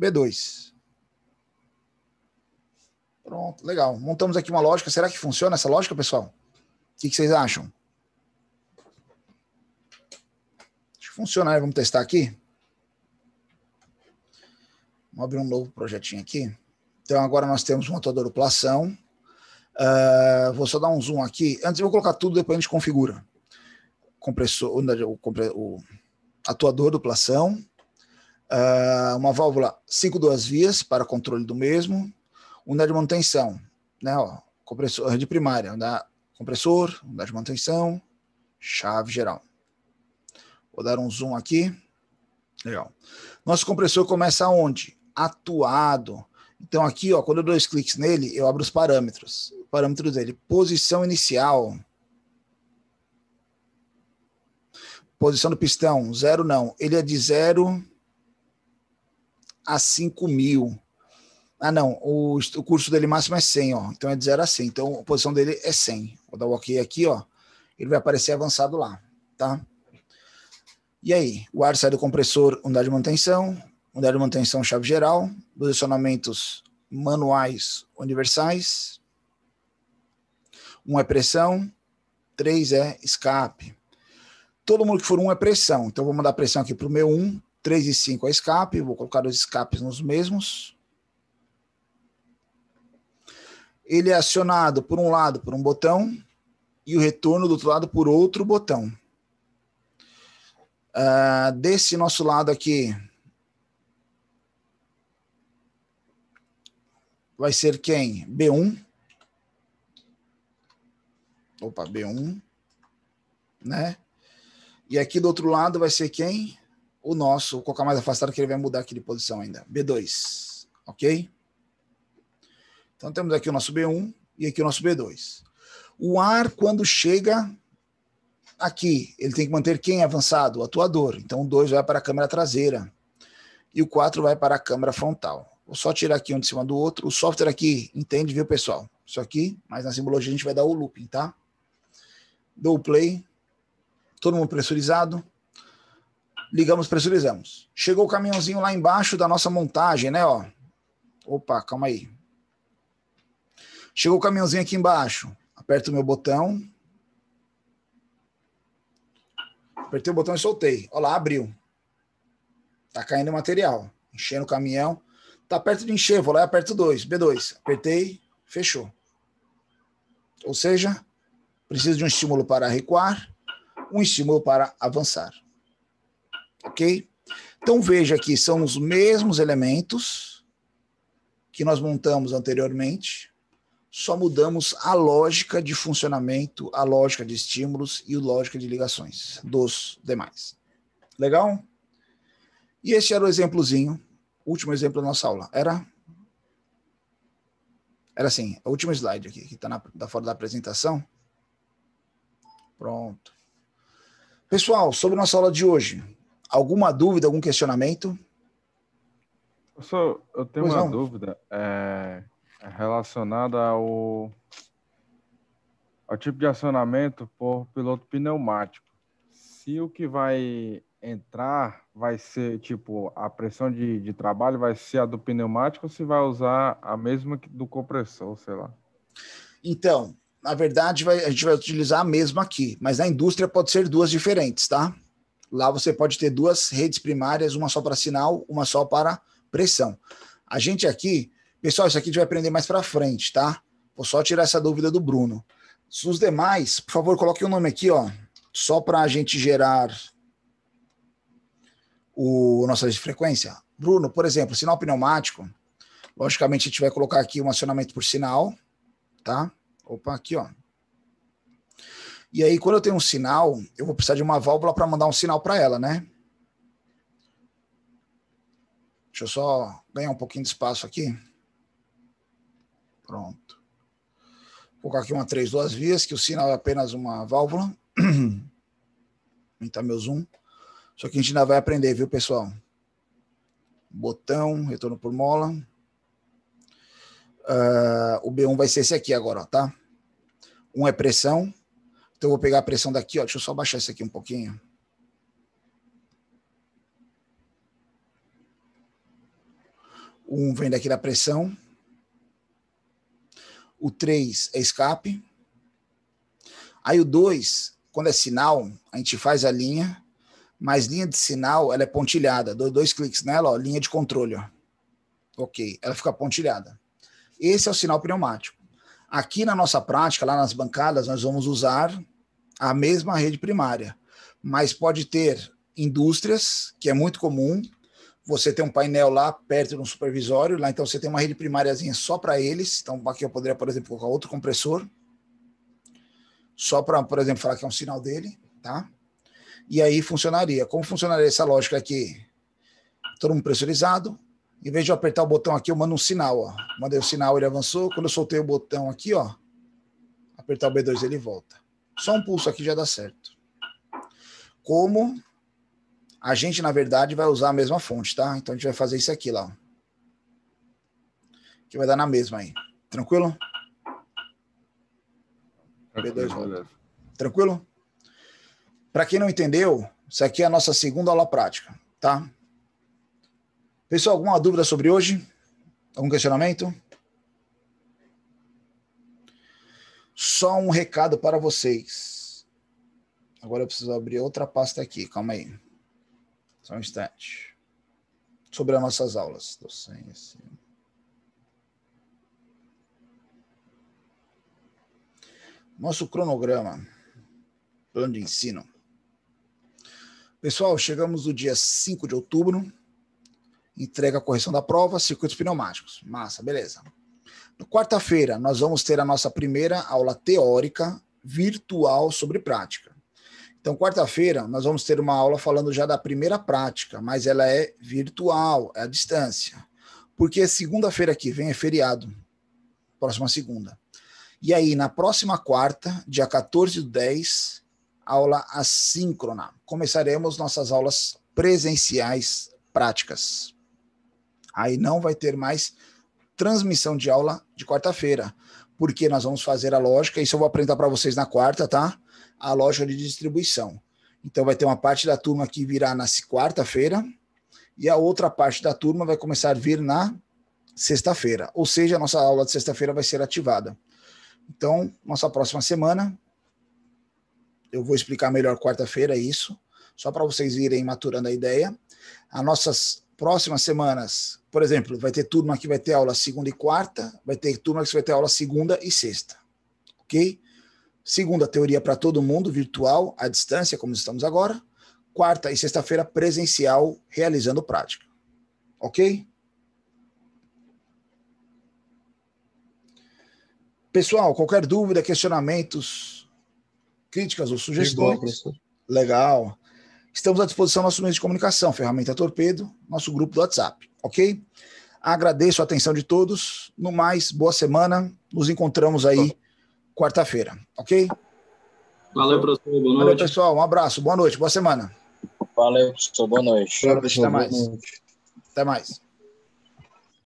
B2. Pronto, legal. Montamos aqui uma lógica. Será que funciona essa lógica, pessoal? O que, vocês acham? Acho que funciona, né? Vamos testar aqui. Vamos abrir um novo projetinho aqui. Então, agora nós temos um motor de duplação. Uh, ah, vou só dar um zoom aqui. Antes, eu vou colocar tudo, depois a gente configura compressor, né, o, o atuador duplação, ah, uma válvula 5 duas vias para controle do mesmo, unidade de manutenção, né, ó, compressor de primária, unidade, compressor, unidade de manutenção, chave geral. Vou dar um zoom aqui. Legal. Nosso compressor começa onde? Atuado. Então aqui, ó, quando eu dou dois cliques nele, eu abro os parâmetros. Parâmetros dele, posição inicial, Posição do pistão, zero não. Ele é de zero a 5 mil. Ah, não, o, o curso dele máximo é 100, ó. Então é de zero a 100. Então a posição dele é 100. Vou dar o OK aqui, ó. Ele vai aparecer avançado lá, tá? E aí, o ar sai do compressor, unidade de manutenção, unidade de manutenção chave geral, posicionamentos manuais universais. Um é pressão, três é escape todo mundo que for um é pressão. Então, vou mandar pressão aqui para o meu 1, 3 e 5 é escape. Vou colocar os escapes nos mesmos. Ele é acionado por um lado por um botão e o retorno do outro lado por outro botão. Uh, desse nosso lado aqui, vai ser quem? B1. Opa, B1, né? E aqui do outro lado vai ser quem? O nosso, vou colocar mais afastado que ele vai mudar aqui de posição ainda. B2, ok? Então temos aqui o nosso B1 e aqui o nosso B2. O ar, quando chega aqui, ele tem que manter quem avançado? O atuador. Então o 2 vai para a câmera traseira e o 4 vai para a câmera frontal. Vou só tirar aqui um de cima do outro. O software aqui, entende, viu, pessoal? Isso aqui, mas na simbologia a gente vai dar o looping, tá? Dou o play, todo mundo pressurizado. Ligamos, pressurizamos. Chegou o caminhãozinho lá embaixo da nossa montagem, né? Ó. Opa, calma aí. Chegou o caminhãozinho aqui embaixo. Aperto o meu botão. Apertei o botão e soltei. Olha lá, abriu. Tá caindo o material. Enchendo o caminhão. Tá perto de encher, vou lá e é aperto 2. B2. Apertei, fechou. Ou seja, preciso de um estímulo para recuar um estímulo para avançar. Ok? Então veja que são os mesmos elementos que nós montamos anteriormente, só mudamos a lógica de funcionamento, a lógica de estímulos e a lógica de ligações dos demais. Legal? E esse era o exemplozinho, último exemplo da nossa aula. Era era assim, o último slide aqui, que está fora da apresentação. Pronto. Pessoal, sobre nossa aula de hoje, alguma dúvida, algum questionamento? Eu, sou, eu tenho pois uma não. dúvida é, é, relacionada ao, ao tipo de acionamento por piloto pneumático. Se o que vai entrar vai ser, tipo, a pressão de, de trabalho vai ser a do pneumático ou se vai usar a mesma do compressor, sei lá? Então, na verdade, vai, a gente vai utilizar a mesma aqui, mas na indústria pode ser duas diferentes, tá? Lá você pode ter duas redes primárias, uma só para sinal, uma só para pressão. A gente aqui, pessoal, isso aqui a gente vai aprender mais para frente, tá? Vou só tirar essa dúvida do Bruno. Os demais, por favor, coloque o um nome aqui, ó, só para a gente gerar o nossa de frequência. Bruno, por exemplo, sinal pneumático, logicamente a gente vai colocar aqui um acionamento por sinal, tá? Opa, aqui, ó. E aí, quando eu tenho um sinal, eu vou precisar de uma válvula para mandar um sinal para ela, né? Deixa eu só ganhar um pouquinho de espaço aqui. Pronto. Vou colocar aqui uma três duas vias, que o sinal é apenas uma válvula. Aumentar meu zoom. Só que a gente ainda vai aprender, viu, pessoal? Botão, retorno por mola. Uh, o B1 vai ser esse aqui agora, ó, tá? Um é pressão. Então eu vou pegar a pressão daqui, ó. Deixa eu só baixar isso aqui um pouquinho. Um vem daqui da pressão. O 3 é escape. Aí o 2, quando é sinal, a gente faz a linha, mas linha de sinal, ela é pontilhada. Dou dois cliques nela, ó, linha de controle, ó. Ok, ela fica pontilhada. Esse é o sinal pneumático. Aqui na nossa prática, lá nas bancadas, nós vamos usar a mesma rede primária, mas pode ter indústrias, que é muito comum, você tem um painel lá perto de um supervisório, lá então você tem uma rede primáriazinha só para eles, então aqui eu poderia, por exemplo, colocar outro compressor, só para, por exemplo, falar que é um sinal dele, tá? E aí funcionaria. Como funcionaria essa lógica aqui? Todo mundo pressurizado, em vez de eu apertar o botão aqui, eu mando um sinal, ó. Mandei o um sinal, ele avançou. Quando eu soltei o botão aqui, ó, apertar o B2, ele volta. Só um pulso aqui já dá certo. Como a gente, na verdade, vai usar a mesma fonte, tá? Então a gente vai fazer isso aqui lá. Que vai dar na mesma aí. Tranquilo? B2 volta. Tranquilo? Para quem não entendeu, isso aqui é a nossa segunda aula prática, tá? Pessoal, alguma dúvida sobre hoje? Algum questionamento? Só um recado para vocês. Agora eu preciso abrir outra pasta aqui, calma aí. Só um instante. Sobre as nossas aulas. Docência. Nosso cronograma. Plano de ensino. Pessoal, chegamos no dia 5 de outubro entrega a correção da prova, circuitos pneumáticos. Massa, beleza. Quarta-feira, nós vamos ter a nossa primeira aula teórica virtual sobre prática. Então, quarta-feira, nós vamos ter uma aula falando já da primeira prática, mas ela é virtual, é à distância. Porque segunda-feira que vem é feriado, próxima segunda. E aí, na próxima quarta, dia 14 de 10, aula assíncrona. Começaremos nossas aulas presenciais práticas. Aí não vai ter mais transmissão de aula de quarta-feira, porque nós vamos fazer a lógica, isso eu vou apresentar para vocês na quarta, tá? A lógica de distribuição. Então vai ter uma parte da turma que virá na quarta-feira e a outra parte da turma vai começar a vir na sexta-feira. Ou seja, a nossa aula de sexta-feira vai ser ativada. Então, nossa próxima semana, eu vou explicar melhor quarta-feira é isso, só para vocês irem maturando a ideia. As nossas próximas semanas, por exemplo, vai ter turma que vai ter aula segunda e quarta, vai ter turma que vai ter aula segunda e sexta, ok? Segunda, teoria para todo mundo, virtual, à distância, como estamos agora. Quarta e sexta-feira, presencial, realizando prática, ok? Pessoal, qualquer dúvida, questionamentos, críticas ou sugestões. Boa, Legal. Estamos à disposição nossos meios de comunicação, ferramenta Torpedo, nosso grupo do WhatsApp, ok? Agradeço a atenção de todos. No mais, boa semana. Nos encontramos aí quarta-feira, ok? Valeu, professor. Boa noite. Valeu, pessoal. Um abraço. Boa noite. Boa semana. Valeu, professor. Boa noite. Até mais. Até mais.